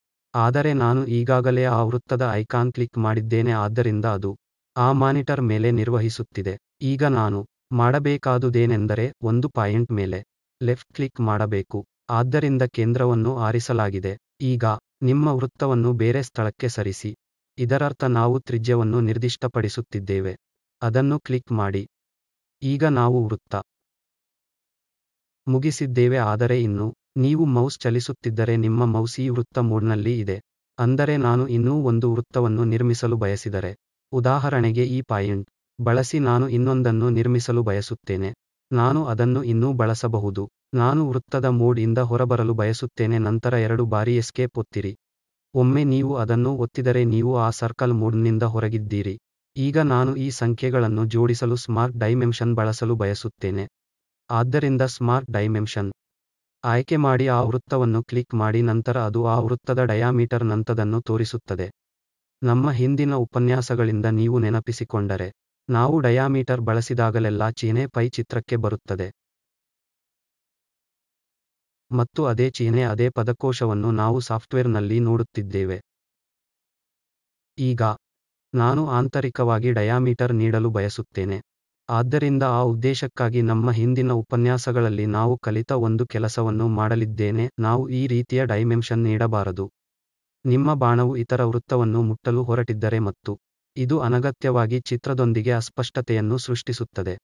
ಆದರೆ ನಾನು ಈಗಾಗಲೇ ಆ ವೃತ್ತದ ಐಕಾನ್ ಕ್ಲಿಕ್ ಮಾಡಿದ್ದೇನೆ ಆದ್ದರಿಂದ ಅದು ಆ ಮಾನಿಟರ್ ಮೇಲೆ ನಿರ್ವಹಿಸುತ್ತಿದೆ ಈಗ ನಾನು ಮಾಡಬೇಕಾದುದೇನೆಂದರೆ ಒಂದು ಪಾಯಿಂಟ್ ಮೇಲೆ ಲೆಫ್ಟ್ ಕ್ಲಿಕ್ ಮಾಡಬೇಕು ಆದ್ದರಿಂದ ಕೇಂದ್ರವನ್ನು ಆರಿಸಲಾಗಿದೆ ಈಗ ನಿಮ್ಮ ವೃತ್ತವನ್ನು ಬೇರೆ ಸ್ಥಳಕ್ಕೆ ಸರಿಸಿ ಇದರರ್ಥ ನಾವು ತ್ರಿಜ್ಯವನ್ನು ನಿರ್ದಿಷ್ಟಪಡಿಸುತ್ತಿದ್ದೇವೆ ಅದನ್ನು ಕ್ಲಿಕ್ ಮಾಡಿ ಈಗ ನಾವು ವೃತ್ತ ಮುಗಿಸಿದ್ದೇವೆ ಆದರೆ ಇನ್ನು ನೀವು ಮೌಸ್ ಚಲಿಸುತ್ತಿದ್ದರೆ ನಿಮ್ಮ ಮೌಸ್ ಈ ವೃತ್ತ ಮೂಡ್ನಲ್ಲಿ ಇದೆ ಅಂದರೆ ನಾನು ಇನ್ನೂ ಒಂದು ವೃತ್ತವನ್ನು ನಿರ್ಮಿಸಲು ಬಯಸಿದರೆ ಉದಾಹರಣೆಗೆ ಈ ಪಾಯಿಂಟ್ ಬಳಸಿ ನಾನು ಇನ್ನೊಂದನ್ನು ನಿರ್ಮಿಸಲು ಬಯಸುತ್ತೇನೆ ನಾನು ಅದನ್ನು ಇನ್ನೂ ಬಳಸಬಹುದು ನಾನು ವೃತ್ತದ ಮೋಡ್ ಇಂದ ಹೊರಬರಲು ಬಯಸುತ್ತೇನೆ ನಂತರ ಎರಡು ಬಾರಿ ಎಸ್ಕೇಪ್ ಒತ್ತಿರಿ ಒಮ್ಮೆ ನೀವು ಅದನ್ನು ಒತ್ತಿದರೆ ನೀವು ಆ ಸರ್ಕಲ್ ಮೋಡ್ನಿಂದ ಹೊರಗಿದ್ದೀರಿ ಈಗ ನಾನು ಈ ಸಂಖ್ಯೆಗಳನ್ನು ಜೋಡಿಸಲು ಸ್ಮಾರ್ಟ್ ಡೈಮೆನ್ಷನ್ ಬಳಸಲು ಬಯಸುತ್ತೇನೆ ಆದ್ದರಿಂದ ಸ್ಮಾರ್ಟ್ ಡೈಮೆನ್ಷನ್ ಆಯ್ಕೆ ಮಾಡಿ ಆ ವೃತ್ತವನ್ನು ಕ್ಲಿಕ್ ಮಾಡಿ ನಂತರ ಅದು ಆ ವೃತ್ತದ ಡಯಾಮೀಟರ್ ನಂತದನ್ನು ತೋರಿಸುತ್ತದೆ ನಮ್ಮ ಹಿಂದಿನ ಉಪನ್ಯಾಸಗಳಿಂದ ನೀವು ನೆನಪಿಸಿಕೊಂಡರೆ ನಾವು ಡಯಾಮೀಟರ್ ಬಳಸಿದಾಗಲೆಲ್ಲ ಚೀನೇ ಪೈ ಚಿತ್ರಕ್ಕೆ ಬರುತ್ತದೆ ಮತ್ತು ಅದೇ ಚಿಹ್ನೆ ಅದೇ ಪದಕೋಶವನ್ನು ನಾವು ಸಾಫ್ಟ್ವೇರ್ನಲ್ಲಿ ನೋಡುತ್ತಿದ್ದೇವೆ ಈಗ ನಾನು ಆಂತರಿಕವಾಗಿ ಡಯಾಮೀಟರ್ ನೀಡಲು ಬಯಸುತ್ತೇನೆ ಆದ್ದರಿಂದ ಆ ಉದ್ದೇಶಕ್ಕಾಗಿ ನಮ್ಮ ಹಿಂದಿನ ಉಪನ್ಯಾಸಗಳಲ್ಲಿ ನಾವು ಕಲಿತ ಒಂದು ಕೆಲಸವನ್ನು ಮಾಡಲಿದ್ದೇನೆ ನಾವು ಈ ರೀತಿಯ ಡೈಮೆನ್ಷನ್ ನೀಡಬಾರದು ನಿಮ್ಮ ಬಾಣವು ಇತರ ವೃತ್ತವನ್ನು ಮುಟ್ಟಲು ಹೊರಟಿದ್ದರೆ ಮತ್ತು ಇದು ಅನಗತ್ಯವಾಗಿ ಚಿತ್ರದೊಂದಿಗೆ ಅಸ್ಪಷ್ಟತೆಯನ್ನು ಸೃಷ್ಟಿಸುತ್ತದೆ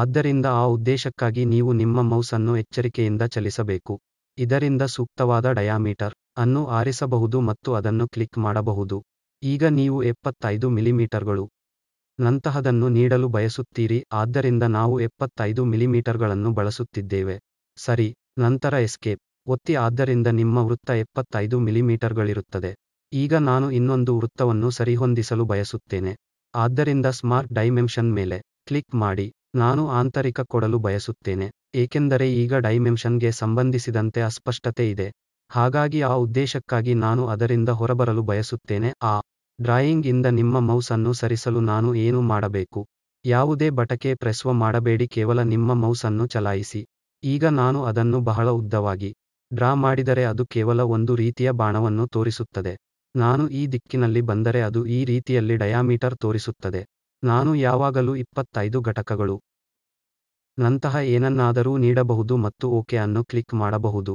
ಆದ್ದರಿಂದ ಆ ಉದ್ದೇಶಕ್ಕಾಗಿ ನೀವು ನಿಮ್ಮ ಮೌಸನ್ನು ಎಚ್ಚರಿಕೆಯಿಂದ ಚಲಿಸಬೇಕು ಇದರಿಂದ ಸೂಕ್ತವಾದ ಡಯಾಮೀಟರ್ ಅನ್ನು ಆರಿಸಬಹುದು ಮತ್ತು ಅದನ್ನು ಕ್ಲಿಕ್ ಮಾಡಬಹುದು ಈಗ ನೀವು ಎಪ್ಪತ್ತೈದು ಮಿಲಿಮೀಟರ್ಗಳು ನಂತಹದನ್ನು ನೀಡಲು ಬಯಸುತ್ತೀರಿ ಆದ್ದರಿಂದ ನಾವು ಎಪ್ಪತ್ತೈದು ಮಿಲಿಮೀಟರ್ಗಳನ್ನು ಬಳಸುತ್ತಿದ್ದೇವೆ ಸರಿ ನಂತರ ಎಸ್ಕೇಪ್ ಒತ್ತಿ ಆದ್ದರಿಂದ ನಿಮ್ಮ ವೃತ್ತ ಎಪ್ಪತ್ತೈದು ಮಿಲಿಮೀಟರ್ಗಳಿರುತ್ತದೆ ಈಗ ನಾನು ಇನ್ನೊಂದು ವೃತ್ತವನ್ನು ಸರಿಹೊಂದಿಸಲು ಬಯಸುತ್ತೇನೆ ಆದ್ದರಿಂದ ಸ್ಮಾರ್ಟ್ ಡೈಮೆನ್ಷನ್ ಮೇಲೆ ಕ್ಲಿಕ್ ಮಾಡಿ ನಾನು ಆಂತರಿಕ ಕೊಡಲು ಬಯಸುತ್ತೇನೆ ಏಕೆಂದರೆ ಈಗ ಡೈಮೆನ್ಷನ್ಗೆ ಸಂಬಂಧಿಸಿದಂತೆ ಅಸ್ಪಷ್ಟತೆ ಇದೆ ಹಾಗಾಗಿ ಆ ಉದ್ದೇಶಕ್ಕಾಗಿ ನಾನು ಅದರಿಂದ ಹೊರಬರಲು ಬಯಸುತ್ತೇನೆ ಆ ಡ್ರಾಯಿಂಗ್ ಇಂದ ನಿಮ್ಮ ಮೌಸ್ ಅನ್ನು ಸರಿಸಲು ನಾನು ಏನು ಮಾಡಬೇಕು ಯಾವುದೇ ಬಟಕೆ ಪ್ರೆಸ್ವ ಮಾಡಬೇಡಿ ಕೇವಲ ನಿಮ್ಮ ಮೌಸ್ ಅನ್ನು ಚಲಾಯಿಸಿ ಈಗ ನಾನು ಅದನ್ನು ಬಹಳ ಉದ್ದವಾಗಿ ಡ್ರಾ ಮಾಡಿದರೆ ಅದು ಕೇವಲ ಒಂದು ರೀತಿಯ ಬಾಣವನ್ನು ತೋರಿಸುತ್ತದೆ ನಾನು ಈ ದಿಕ್ಕಿನಲ್ಲಿ ಬಂದರೆ ಅದು ಈ ರೀತಿಯಲ್ಲಿ ಡಯಾಮೀಟರ್ ತೋರಿಸುತ್ತದೆ ನಾನು ಯಾವಾಗಲೂ ಇಪ್ಪತ್ತೈದು ಘಟಕಗಳು ನಂತಹ ಏನನ್ನಾದರೂ ನೀಡಬಹುದು ಮತ್ತು ಓಕೆ ಅನ್ನು ಕ್ಲಿಕ್ ಮಾಡಬಹುದು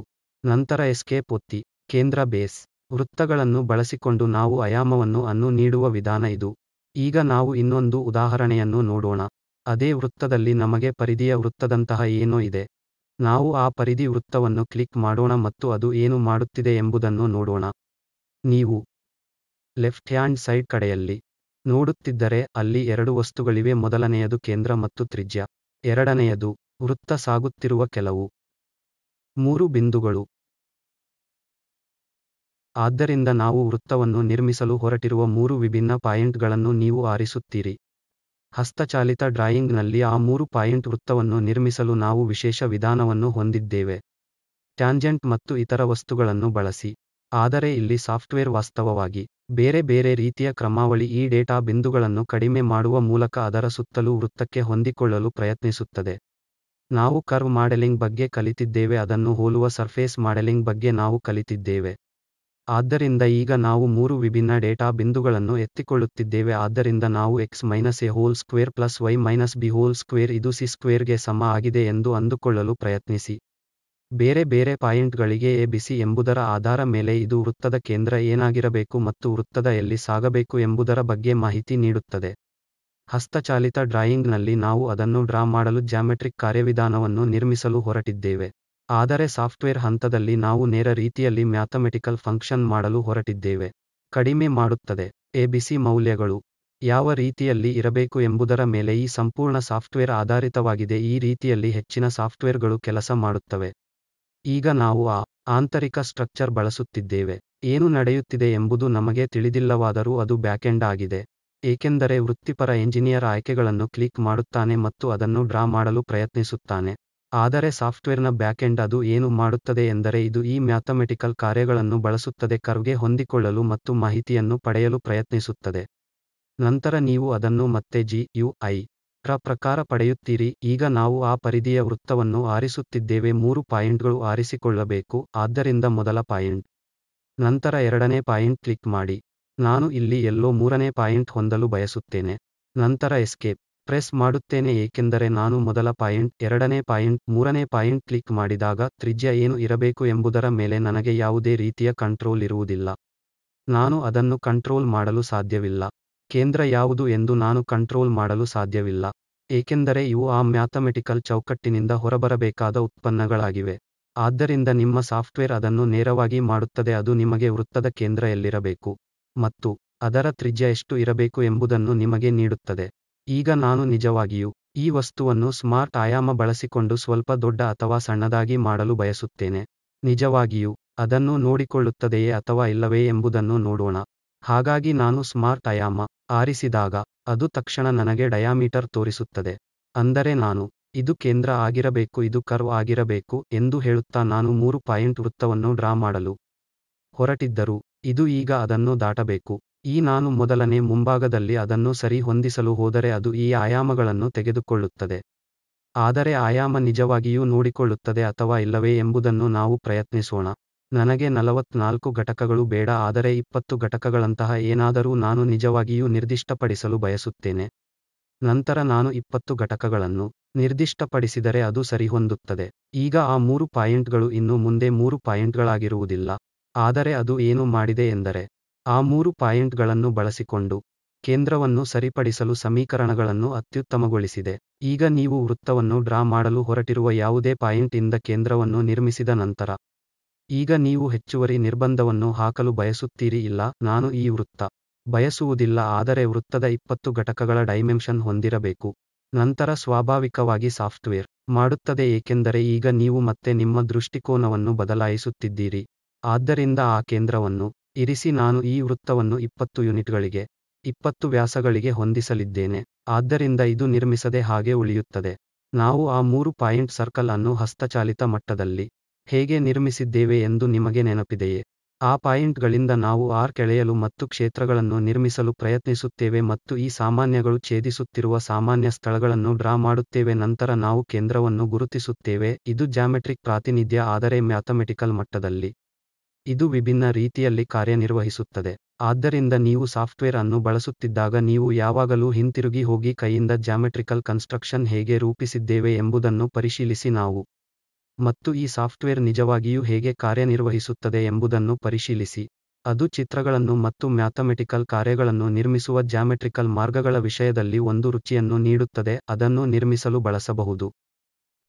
ನಂತರ ಎಸ್ಕೇಪ್ ಒತ್ತಿ ಕೇಂದ್ರ ಬೇಸ್ ವೃತ್ತಗಳನ್ನು ಬಳಸಿಕೊಂಡು ನಾವು ಆಯಾಮವನ್ನು ಅನ್ನು ನೀಡುವ ವಿಧಾನ ಇದು ಈಗ ನಾವು ಇನ್ನೊಂದು ಉದಾಹರಣೆಯನ್ನು ನೋಡೋಣ ಅದೇ ವೃತ್ತದಲ್ಲಿ ನಮಗೆ ಪರಿಧಿಯ ವೃತ್ತದಂತಹ ಏನೋ ಇದೆ ನಾವು ಆ ಪರಿಧಿ ವೃತ್ತವನ್ನು ಕ್ಲಿಕ್ ಮಾಡೋಣ ಮತ್ತು ಅದು ಏನು ಮಾಡುತ್ತಿದೆ ಎಂಬುದನ್ನು ನೋಡೋಣ ನೀವು ಲೆಫ್ಟ್ ಹ್ಯಾಂಡ್ ಸೈಡ್ ಕಡೆಯಲ್ಲಿ ನೋಡುತ್ತಿದ್ದರೆ ಅಲ್ಲಿ ಎರಡು ವಸ್ತುಗಳಿವೆ ಮೊದಲನೆಯದು ಕೇಂದ್ರ ಮತ್ತು ತ್ರಿಜ್ಯ ಎರಡನೆಯದು ವೃತ್ತ ಸಾಗುತ್ತಿರುವ ಕೆಲವು ಮೂರು ಬಿಂದುಗಳು ಆದ್ದರಿಂದ ನಾವು ವೃತ್ತವನ್ನು ನಿರ್ಮಿಸಲು ಹೊರಟಿರುವ ಮೂರು ವಿಭಿನ್ನ ಪಾಯಿಂಟ್ಗಳನ್ನು ನೀವು ಆರಿಸುತ್ತೀರಿ ಹಸ್ತಚಾಲಿತ ಡ್ರಾಯಿಂಗ್ನಲ್ಲಿ ಆ ಮೂರು ಪಾಯಿಂಟ್ ವೃತ್ತವನ್ನು ನಿರ್ಮಿಸಲು ನಾವು ವಿಶೇಷ ವಿಧಾನವನ್ನು ಹೊಂದಿದ್ದೇವೆ ಟ್ಯಾಂಜೆಂಟ್ ಮತ್ತು ಇತರ ವಸ್ತುಗಳನ್ನು ಬಳಸಿ ಆದರೆ ಇಲ್ಲಿ ಸಾಫ್ಟ್ವೇರ್ ವಾಸ್ತವವಾಗಿ ಬೇರೆ ಬೇರೆ ರೀತಿಯ ಕ್ರಮಾವಳಿ ಈ ಡೇಟಾ ಬಿಂದುಗಳನ್ನು ಕಡಿಮೆ ಮಾಡುವ ಮೂಲಕ ಅದರ ಸುತ್ತಲೂ ವೃತ್ತಕ್ಕೆ ಹೊಂದಿಕೊಳ್ಳಲು ಪ್ರಯತ್ನಿಸುತ್ತದೆ. ನಾವು ಕರ್ವ್ ಮಾಡೆಲಿಂಗ್ ಬಗ್ಗೆ ಕಲಿತಿದ್ದೇವೆ ಅದನ್ನು ಹೋಲುವ ಸರ್ಫೇಸ್ ಮಾಡೆಲಿಂಗ್ ಬಗ್ಗೆ ನಾವು ಕಲಿತಿದ್ದೇವೆ. ಆದ್ದರಿಂದ ಈಗ ನಾವು ಮೂರು ವಿಭಿನ್ನ ಡೇಟಾ ಬಿಂದುಗಳನ್ನು ಎತ್ತಿಕೊಳ್ಳುತ್ತಿದ್ದೇವೆ ಆದ್ದರಿಂದ ನಾವು X minus A whole square plus Y minus B whole square ಇದು ಸಿ ಸ್ಕ್ವೇರ್ಗೆ ಸಮ ಆಗಿದೆ ಎಂದು ಅಂದುಕೊಳ್ಳಲು ಪ್ರಯತ್ನಿಸಿ. ಬೇರೆ ಬೇರೆ ಪಾಯಿಂಟ್ಗಳಿಗೆ ಎ ಎಬಿಸಿ ಎಂಬುದರ ಆಧಾರ ಮೇಲೆ ಇದು ವೃತ್ತದ ಕೇಂದ್ರ ಏನಾಗಿರಬೇಕು ಮತ್ತು ವೃತ್ತದ ಎಲ್ಲಿ ಸಾಗಬೇಕು ಎಂಬುದರ ಬಗ್ಗೆ ಮಾಹಿತಿ ನೀಡುತ್ತದೆ ಹಸ್ತಚಾಲಿತ ಡ್ರಾಯಿಂಗ್ನಲ್ಲಿ ನಾವು ಅದನ್ನು ಡ್ರಾ ಮಾಡಲು ಜ್ಯಾಮೆಟ್ರಿಕ್ ಕಾರ್ಯವಿಧಾನವನ್ನು ನಿರ್ಮಿಸಲು ಹೊರಟಿದ್ದೇವೆ ಆದರೆ ಸಾಫ್ಟ್ವೇರ್ ಹಂತದಲ್ಲಿ ನಾವು ನೇರ ರೀತಿಯಲ್ಲಿ ಮ್ಯಾಥಮೆಟಿಕಲ್ ಫಂಕ್ಷನ್ ಮಾಡಲು ಹೊರಟಿದ್ದೇವೆ ಕಡಿಮೆ ಮಾಡುತ್ತದೆ ಎಬಿಸಿ ಮೌಲ್ಯಗಳು ಯಾವ ರೀತಿಯಲ್ಲಿ ಇರಬೇಕು ಎಂಬುದರ ಮೇಲೆ ಈ ಸಂಪೂರ್ಣ ಸಾಫ್ಟ್ವೇರ್ ಆಧಾರಿತವಾಗಿದೆ ಈ ರೀತಿಯಲ್ಲಿ ಹೆಚ್ಚಿನ ಸಾಫ್ಟ್ವೇರ್ಗಳು ಕೆಲಸ ಮಾಡುತ್ತವೆ ಈಗ ನಾವು ಆ ಆಂತರಿಕ ಸ್ಟ್ರಕ್ಚರ್ ಬಳಸುತ್ತಿದ್ದೇವೆ ಏನು ನಡೆಯುತ್ತಿದೆ ಎಂಬುದು ನಮಗೆ ತಿಳಿದಿಲ್ಲವಾದರೂ ಅದು ಬ್ಯಾಕೆಂಡ್ ಆಗಿದೆ ಏಕೆಂದರೆ ವೃತ್ತಿಪರ ಎಂಜಿನಿಯರ್ ಆಯ್ಕೆಗಳನ್ನು ಕ್ಲಿಕ್ ಮಾಡುತ್ತಾನೆ ಮತ್ತು ಅದನ್ನು ಡ್ರಾ ಮಾಡಲು ಪ್ರಯತ್ನಿಸುತ್ತಾನೆ ಆದರೆ ಸಾಫ್ಟ್ವೇರ್ನ ಬ್ಯಾಕೆಂಡ್ ಅದು ಏನು ಮಾಡುತ್ತದೆ ಎಂದರೆ ಇದು ಈ ಮ್ಯಾಥಮೆಟಿಕಲ್ ಕಾರ್ಯಗಳನ್ನು ಬಳಸುತ್ತದೆ ಕರ್ವ್ಗೆ ಹೊಂದಿಕೊಳ್ಳಲು ಮತ್ತು ಮಾಹಿತಿಯನ್ನು ಪಡೆಯಲು ಪ್ರಯತ್ನಿಸುತ್ತದೆ ನಂತರ ನೀವು ಅದನ್ನು ಮತ್ತೆ ಜಿ ಯು ಐ ರ ಪ್ರಕಾರ ಪಡೆಯುತ್ತೀರಿ ಈಗ ನಾವು ಆ ಪರಿಧಿಯ ವೃತ್ತವನ್ನು ಆರಿಸುತ್ತಿದ್ದೇವೆ ಮೂರು ಪಾಯಿಂಟ್ಗಳು ಆರಿಸಿಕೊಳ್ಳಬೇಕು ಆದ್ದರಿಂದ ಮೊದಲ ಪಾಯಿಂಟ್ ನಂತರ ಎರಡನೇ ಪಾಯಿಂಟ್ ಕ್ಲಿಕ್ ಮಾಡಿ ನಾನು ಇಲ್ಲಿ ಎಲ್ಲೋ ಮೂರನೇ ಪಾಯಿಂಟ್ ಹೊಂದಲು ಬಯಸುತ್ತೇನೆ ನಂತರ ಎಸ್ಕೇಪ್ ಪ್ರೆಸ್ ಮಾಡುತ್ತೇನೆ ಏಕೆಂದರೆ ನಾನು ಮೊದಲ ಪಾಯಿಂಟ್ ಎರಡನೇ ಪಾಯಿಂಟ್ ಮೂರನೇ ಪಾಯಿಂಟ್ ಕ್ಲಿಕ್ ಮಾಡಿದಾಗ ತ್ರಿಜ್ಯ ಏನು ಇರಬೇಕು ಎಂಬುದರ ಮೇಲೆ ನನಗೆ ಯಾವುದೇ ರೀತಿಯ ಕಂಟ್ರೋಲ್ ಇರುವುದಿಲ್ಲ ನಾನು ಅದನ್ನು ಕಂಟ್ರೋಲ್ ಮಾಡಲು ಸಾಧ್ಯವಿಲ್ಲ ಕೇಂದ್ರ ಯಾವುದು ಎಂದು ನಾನು ಕಂಟ್ರೋಲ್ ಮಾಡಲು ಸಾಧ್ಯವಿಲ್ಲ ಏಕೆಂದರೆ ಇವು ಆ ಮ್ಯಾಥಮೆಟಿಕಲ್ ಚೌಕಟ್ಟಿನಿಂದ ಹೊರಬರಬೇಕಾದ ಉತ್ಪನ್ನಗಳಾಗಿವೆ ಆದ್ದರಿಂದ ನಿಮ್ಮ ಸಾಫ್ಟ್ವೇರ್ ಅದನ್ನು ನೇರವಾಗಿ ಮಾಡುತ್ತದೆ ಅದು ನಿಮಗೆ ವೃತ್ತದ ಕೇಂದ್ರ ಎಲ್ಲಿರಬೇಕು ಮತ್ತು ಅದರ ತ್ರಿಜ್ಯ ಎಷ್ಟು ಇರಬೇಕು ಎಂಬುದನ್ನು ನಿಮಗೆ ನೀಡುತ್ತದೆ ಈಗ ನಾನು ನಿಜವಾಗಿಯೂ ಈ ವಸ್ತುವನ್ನು ಸ್ಮಾರ್ಟ್ ಆಯಾಮ ಬಳಸಿಕೊಂಡು ಸ್ವಲ್ಪ ದೊಡ್ಡ ಅಥವಾ ಸಣ್ಣದಾಗಿ ಮಾಡಲು ಬಯಸುತ್ತೇನೆ ನಿಜವಾಗಿಯೂ ಅದನ್ನು ನೋಡಿಕೊಳ್ಳುತ್ತದೆಯೇ ಅಥವಾ ಇಲ್ಲವೇ ಎಂಬುದನ್ನು ನೋಡೋಣ ಹಾಗಾಗಿ ನಾನು ಸ್ಮಾರ್ಟ್ ಆಯಾಮ ಆರಿಸಿದಾಗ ಅದು ತಕ್ಷಣ ನನಗೆ ಡಯಾಮೀಟರ್ ತೋರಿಸುತ್ತದೆ ಅಂದರೆ ನಾನು ಇದು ಕೇಂದ್ರ ಆಗಿರಬೇಕು ಇದು ಕರ್ವ್ ಆಗಿರಬೇಕು ಎಂದು ಹೇಳುತ್ತಾ ನಾನು ಮೂರು ಪಾಯಿಂಟ್ ವೃತ್ತವನ್ನು ಡ್ರಾ ಮಾಡಲು ಹೊರಟಿದ್ದರು ಇದು ಈಗ ಅದನ್ನು ದಾಟಬೇಕು ಈ ನಾನು ಮೊದಲನೇ ಮುಂಭಾಗದಲ್ಲಿ ಅದನ್ನು ಸರಿ ಹೊಂದಿಸಲು ಹೋದರೆ ಅದು ಈ ಆಯಾಮಗಳನ್ನು ತೆಗೆದುಕೊಳ್ಳುತ್ತದೆ ಆದರೆ ಆಯಾಮ ನಿಜವಾಗಿಯೂ ನೋಡಿಕೊಳ್ಳುತ್ತದೆ ಅಥವಾ ಇಲ್ಲವೇ ಎಂಬುದನ್ನು ನಾವು ಪ್ರಯತ್ನಿಸೋಣ ನನಗೆ ನಲವತ್ನಾಲ್ಕು ಘಟಕಗಳು ಬೇಡ ಆದರೆ ಇಪ್ಪತ್ತು ಘಟಕಗಳಂತಹ ಏನಾದರೂ ನಾನು ನಿಜವಾಗಿಯೂ ನಿರ್ದಿಷ್ಟಪಡಿಸಲು ಬಯಸುತ್ತೇನೆ ನಂತರ ನಾನು ಇಪ್ಪತ್ತು ಘಟಕಗಳನ್ನು ನಿರ್ದಿಷ್ಟಪಡಿಸಿದರೆ ಅದು ಸರಿಹೊಂದುತ್ತದೆ ಈಗ ಆ ಮೂರು ಪಾಯಿಂಟ್ಗಳು ಇನ್ನು ಮುಂದೆ ಮೂರು ಪಾಯಿಂಟ್ಗಳಾಗಿರುವುದಿಲ್ಲ ಆದರೆ ಅದು ಏನು ಮಾಡಿದೆ ಎಂದರೆ ಆ ಮೂರು ಪಾಯಿಂಟ್ಗಳನ್ನು ಬಳಸಿಕೊಂಡು ಕೇಂದ್ರವನ್ನು ಸರಿಪಡಿಸಲು ಸಮೀಕರಣಗಳನ್ನು ಅತ್ಯುತ್ತಮಗೊಳಿಸಿದೆ ಈಗ ನೀವು ವೃತ್ತವನ್ನು ಡ್ರಾ ಮಾಡಲು ಹೊರಟಿರುವ ಯಾವುದೇ ಪಾಯಿಂಟ್ ಇಂದ ಕೇಂದ್ರವನ್ನು ನಿರ್ಮಿಸಿದ ನಂತರ ಈಗ ನೀವು ಹೆಚ್ಚುವರಿ ನಿರ್ಬಂಧವನ್ನು ಹಾಕಲು ಬಯಸುತ್ತೀರಿ ಇಲ್ಲ ನಾನು ಈ ವೃತ್ತ ಬಯಸುವುದಿಲ್ಲ ಆದರೆ ವೃತ್ತದ ಇಪ್ಪತ್ತು ಘಟಕಗಳ ಡೈಮೆನ್ಷನ್ ಹೊಂದಿರಬೇಕು ನಂತರ ಸ್ವಾಭಾವಿಕವಾಗಿ ಸಾಫ್ಟ್ವೇರ್ ಮಾಡುತ್ತದೆ ಏಕೆಂದರೆ ಈಗ ನೀವು ಮತ್ತೆ ನಿಮ್ಮ ದೃಷ್ಟಿಕೋನವನ್ನು ಬದಲಾಯಿಸುತ್ತಿದ್ದೀರಿ ಆದ್ದರಿಂದ ಆ ಕೇಂದ್ರವನ್ನು ಇರಿಸಿ ನಾನು ಈ ವೃತ್ತವನ್ನು ಇಪ್ಪತ್ತು ಯೂನಿಟ್ಗಳಿಗೆ ಇಪ್ಪತ್ತು ವ್ಯಾಸಗಳಿಗೆ ಹೊಂದಿಸಲಿದ್ದೇನೆ ಆದ್ದರಿಂದ ಇದು ನಿರ್ಮಿಸದೆ ಹಾಗೆ ಉಳಿಯುತ್ತದೆ ನಾವು ಆ ಮೂರು ಪಾಯಿಂಟ್ ಸರ್ಕಲ್ ಅನ್ನು ಹಸ್ತಚಾಲಿತ ಮಟ್ಟದಲ್ಲಿ ಹೇಗೆ ನಿರ್ಮಿಸಿದ್ದೇವೆ ಎಂದು ನಿಮಗೆ ನೆನಪಿದೆಯೇ ಆ ಪಾಯಿಂಟ್ಗಳಿಂದ ನಾವು ಆರ್ ಕೆಳೆಯಲು ಮತ್ತು ಕ್ಷೇತ್ರಗಳನ್ನು ನಿರ್ಮಿಸಲು ಪ್ರಯತ್ನಿಸುತ್ತೇವೆ ಮತ್ತು ಈ ಸಾಮಾನ್ಯಗಳು ಛೇದಿಸುತ್ತಿರುವ ಸಾಮಾನ್ಯ ಸ್ಥಳಗಳನ್ನು ಡ್ರಾ ಮಾಡುತ್ತೇವೆ ನಂತರ ನಾವು ಕೇಂದ್ರವನ್ನು ಗುರುತಿಸುತ್ತೇವೆ ಇದು ಜಾಮೆಟ್ರಿಕ್ ಪ್ರಾತಿನಿಧ್ಯ ಆದರೆ ಮ್ಯಾಥಮೆಟಿಕಲ್ ಮಟ್ಟದಲ್ಲಿ ಇದು ವಿಭಿನ್ನ ರೀತಿಯಲ್ಲಿ ಕಾರ್ಯನಿರ್ವಹಿಸುತ್ತದೆ ಆದ್ದರಿಂದ ನೀವು ಸಾಫ್ಟ್ವೇರ್ ಅನ್ನು ಬಳಸುತ್ತಿದ್ದಾಗ ನೀವು ಯಾವಾಗಲೂ ಹಿಂತಿರುಗಿ ಹೋಗಿ ಕೈಯಿಂದ ಜಾಮೆಟ್ರಿಕಲ್ ಕನ್ಸ್ಟ್ರಕ್ಷನ್ ಹೇಗೆ ರೂಪಿಸಿದ್ದೇವೆ ಎಂಬುದನ್ನು ಪರಿಶೀಲಿಸಿ ನಾವು ಮತ್ತು ಈ ಸಾಫ್ಟ್ವೇರ್ ನಿಜವಾಗಿಯೂ ಹೇಗೆ ಕಾರ್ಯನಿರ್ವಹಿಸುತ್ತದೆ ಎಂಬುದನ್ನು ಪರಿಶೀಲಿಸಿ ಅದು ಚಿತ್ರಗಳನ್ನು ಮತ್ತು ಮ್ಯಾಥಮೆಟಿಕಲ್ ಕಾರ್ಯಗಳನ್ನು ನಿರ್ಮಿಸುವ ಜ್ಯಾಮೆಟ್ರಿಕಲ್ ಮಾರ್ಗಗಳ ವಿಷಯದಲ್ಲಿ ಒಂದು ರುಚಿಯನ್ನು ನೀಡುತ್ತದೆ ಅದನ್ನು ನಿರ್ಮಿಸಲು ಬಳಸಬಹುದು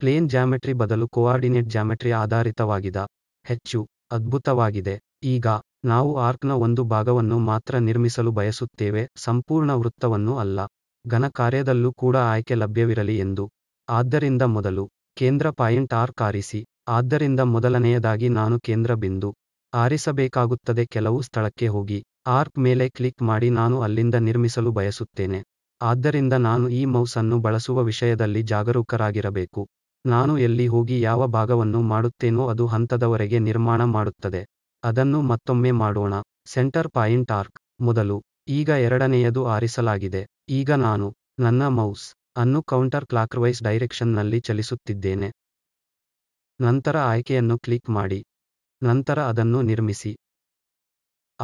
ಪ್ಲೇನ್ ಜ್ಯಾಮೆಟ್ರಿ ಬದಲು ಕೋಆರ್ಡಿನೇಟ್ ಜ್ಯಾಮೆಟ್ರಿ ಆಧಾರಿತವಾಗಿದೆ ಹೆಚ್ಚು ಅದ್ಭುತವಾಗಿದೆ ಈಗ ನಾವು ಆರ್ಕ್ನ ಒಂದು ಭಾಗವನ್ನು ಮಾತ್ರ ನಿರ್ಮಿಸಲು ಬಯಸುತ್ತೇವೆ ಸಂಪೂರ್ಣ ವೃತ್ತವನ್ನು ಅಲ್ಲ ಘನ ಕಾರ್ಯದಲ್ಲೂ ಕೂಡ ಆಯ್ಕೆ ಲಭ್ಯವಿರಲಿ ಎಂದು ಆದ್ದರಿಂದ ಮೊದಲು ಕೇಂದ್ರ ಪಾಯಿಂಟ್ ಆರ್ಕ್ ಆರಿಸಿ ಆದ್ದರಿಂದ ಮೊದಲನೆಯದಾಗಿ ನಾನು ಕೇಂದ್ರ ಬಿಂದು ಆರಿಸಬೇಕಾಗುತ್ತದೆ ಕೆಲವು ಸ್ಥಳಕ್ಕೆ ಹೋಗಿ ಆರ್ಕ್ ಮೇಲೆ ಕ್ಲಿಕ್ ಮಾಡಿ ನಾನು ಅಲ್ಲಿಂದ ನಿರ್ಮಿಸಲು ಬಯಸುತ್ತೇನೆ ಆದ್ದರಿಂದ ನಾನು ಈ ಮೌಸ್ ಅನ್ನು ಬಳಸುವ ವಿಷಯದಲ್ಲಿ ಜಾಗರೂಕರಾಗಿರಬೇಕು ನಾನು ಎಲ್ಲಿ ಹೋಗಿ ಯಾವ ಭಾಗವನ್ನು ಮಾಡುತ್ತೇನೋ ಅದು ಹಂತದವರೆಗೆ ನಿರ್ಮಾಣ ಮಾಡುತ್ತದೆ ಅದನ್ನು ಮತ್ತೊಮ್ಮೆ ಮಾಡೋಣ ಸೆಂಟರ್ ಪಾಯಿಂಟ್ ಆರ್ಕ್ ಮೊದಲು ಈಗ ಎರಡನೆಯದು ಆರಿಸಲಾಗಿದೆ ಈಗ ನಾನು ನನ್ನ ಮೌಸ್ ಅನ್ನು ಕೌಂಟರ್ ಕ್ಲಾಕ್ವೈಸ್ ಡೈರೆಕ್ಷನ್ನಲ್ಲಿ ಚಲಿಸುತ್ತಿದ್ದೇನೆ ನಂತರ ಆಯ್ಕೆಯನ್ನು ಕ್ಲಿಕ್ ಮಾಡಿ ನಂತರ ಅದನ್ನು ನಿರ್ಮಿಸಿ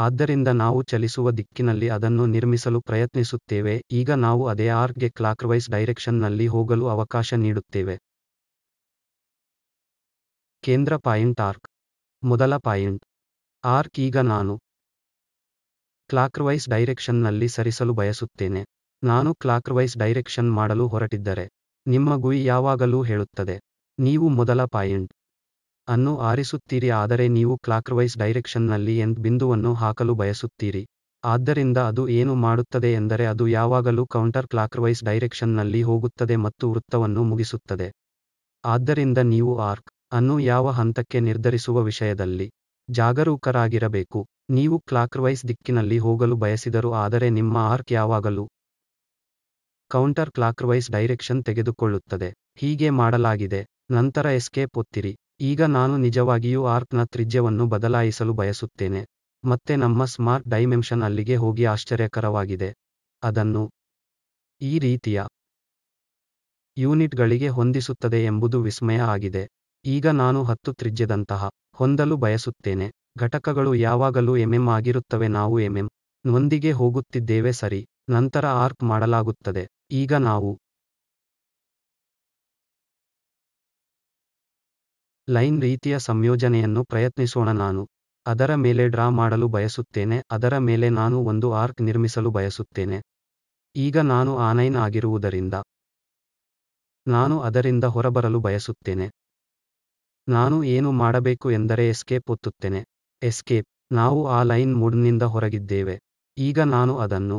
ಆದ್ದರಿಂದ ನಾವು ಚಲಿಸುವ ದಿಕ್ಕಿನಲ್ಲಿ ಅದನ್ನು ನಿರ್ಮಿಸಲು ಪ್ರಯತ್ನಿಸುತ್ತೇವೆ ಈಗ ನಾವು ಅದೇ ಆರ್ಕ್ಗೆ ಕ್ಲಾಕ್ವೈಸ್ ಡೈರೆಕ್ಷನ್ನಲ್ಲಿ ಹೋಗಲು ಅವಕಾಶ ನೀಡುತ್ತೇವೆ ಕೇಂದ್ರ ಪಾಯಿಂಟ್ ಆರ್ಕ್ ಮೊದಲ ಪಾಯಿಂಟ್ ಆರ್ಕ್ ಈಗ ನಾನು ಕ್ಲಾಕ್ವೈಸ್ ಡೈರೆಕ್ಷನ್ನಲ್ಲಿ ಸರಿಸಲು ಬಯಸುತ್ತೇನೆ ನಾನು ಕ್ಲಾಕ್ವೈಸ್ ಡೈರೆಕ್ಷನ್ ಮಾಡಲು ಹೊರಟಿದ್ದರೆ ನಿಮ್ಮ ಗುರಿ ಯಾವಾಗಲೂ ಹೇಳುತ್ತದೆ ನೀವು ಮೊದಲ ಪಾಯಿಂಟ್ ಅನ್ನು ಆರಿಸುತ್ತೀರಿ ಆದರೆ ನೀವು ಕ್ಲಾಕ್ವೈಸ್ ಡೈರೆಕ್ಷನ್ನಲ್ಲಿ ಎನ್ ಬಿಂದುವನ್ನು ಹಾಕಲು ಬಯಸುತ್ತೀರಿ ಆದ್ದರಿಂದ ಅದು ಏನು ಮಾಡುತ್ತದೆ ಎಂದರೆ ಅದು ಯಾವಾಗಲೂ ಕೌಂಟರ್ ಕ್ಲಾಕ್ವೈಸ್ ಡೈರೆಕ್ಷನ್ನಲ್ಲಿ ಹೋಗುತ್ತದೆ ಮತ್ತು ವೃತ್ತವನ್ನು ಮುಗಿಸುತ್ತದೆ ಆದ್ದರಿಂದ ನೀವು ಆರ್ಕ್ ಅನ್ನು ಯಾವ ಹಂತಕ್ಕೆ ನಿರ್ಧರಿಸುವ ವಿಷಯದಲ್ಲಿ ಜಾಗರೂಕರಾಗಿರಬೇಕು ನೀವು ಕ್ಲಾಕ್ವೈಸ್ ದಿಕ್ಕಿನಲ್ಲಿ ಹೋಗಲು ಬಯಸಿದರು ಆದರೆ ನಿಮ್ಮ ಆರ್ಕ್ ಯಾವಾಗಲೂ ಕೌಂಟರ್ ಕ್ಲಾಕ್ವೈಸ್ ಡೈರೆಕ್ಷನ್ ತೆಗೆದುಕೊಳ್ಳುತ್ತದೆ ಹೀಗೆ ಮಾಡಲಾಗಿದೆ ನಂತರ ಎಸ್ಕೇಪ್ ಒತ್ತಿರಿ ಈಗ ನಾನು ನಿಜವಾಗಿಯೂ ಆರ್ಕ್ನ ತ್ರಿಜ್ಯವನ್ನು ಬದಲಾಯಿಸಲು ಬಯಸುತ್ತೇನೆ ಮತ್ತೆ ನಮ್ಮ ಸ್ಮಾರ್ಟ್ ಡೈಮೆನ್ಷನ್ ಅಲ್ಲಿಗೆ ಹೋಗಿ ಆಶ್ಚರ್ಯಕರವಾಗಿದೆ ಅದನ್ನು ಈ ರೀತಿಯ ಯೂನಿಟ್ಗಳಿಗೆ ಹೊಂದಿಸುತ್ತದೆ ಎಂಬುದು ವಿಸ್ಮಯ ಆಗಿದೆ ಈಗ ನಾನು ಹತ್ತು ತ್ರಿಜ್ಯದಂತಹ ಹೊಂದಲು ಬಯಸುತ್ತೇನೆ ಘಟಕಗಳು ಯಾವಾಗಲೂ ಎಂಎಂ ಆಗಿರುತ್ತವೆ ನಾವು ಎಂಎಂ ನೊಂದಿಗೆ ಹೋಗುತ್ತಿದ್ದೇವೆ ಸರಿ ನಂತರ ಆರ್ಕ್ ಮಾಡಲಾಗುತ್ತದೆ ಈಗ ನಾವು ಲೈನ್ ರೀತಿಯ ಸಂಯೋಜನೆಯನ್ನು ಪ್ರಯತ್ನಿಸೋಣ ನಾನು ಅದರ ಮೇಲೆ ಡ್ರಾ ಮಾಡಲು ಬಯಸುತ್ತೇನೆ ಅದರ ಮೇಲೆ ನಾನು ಒಂದು ಆರ್ಕ್ ನಿರ್ಮಿಸಲು ಬಯಸುತ್ತೇನೆ ಈಗ ನಾನು ಆನೈನ್ ಆಗಿರುವುದರಿಂದ ನಾನು ಅದರಿಂದ ಹೊರಬರಲು ಬಯಸುತ್ತೇನೆ ನಾನು ಏನು ಮಾಡಬೇಕು ಎಂದರೆ ಎಸ್ಕೇಪ್ ಒತ್ತುತ್ತೇನೆ ಎಸ್ಕೇಪ್ ನಾವು ಆ ಲೈನ್ ಮೂಡ್ನಿಂದ ಹೊರಗಿದ್ದೇವೆ ಈಗ ನಾನು ಅದನ್ನು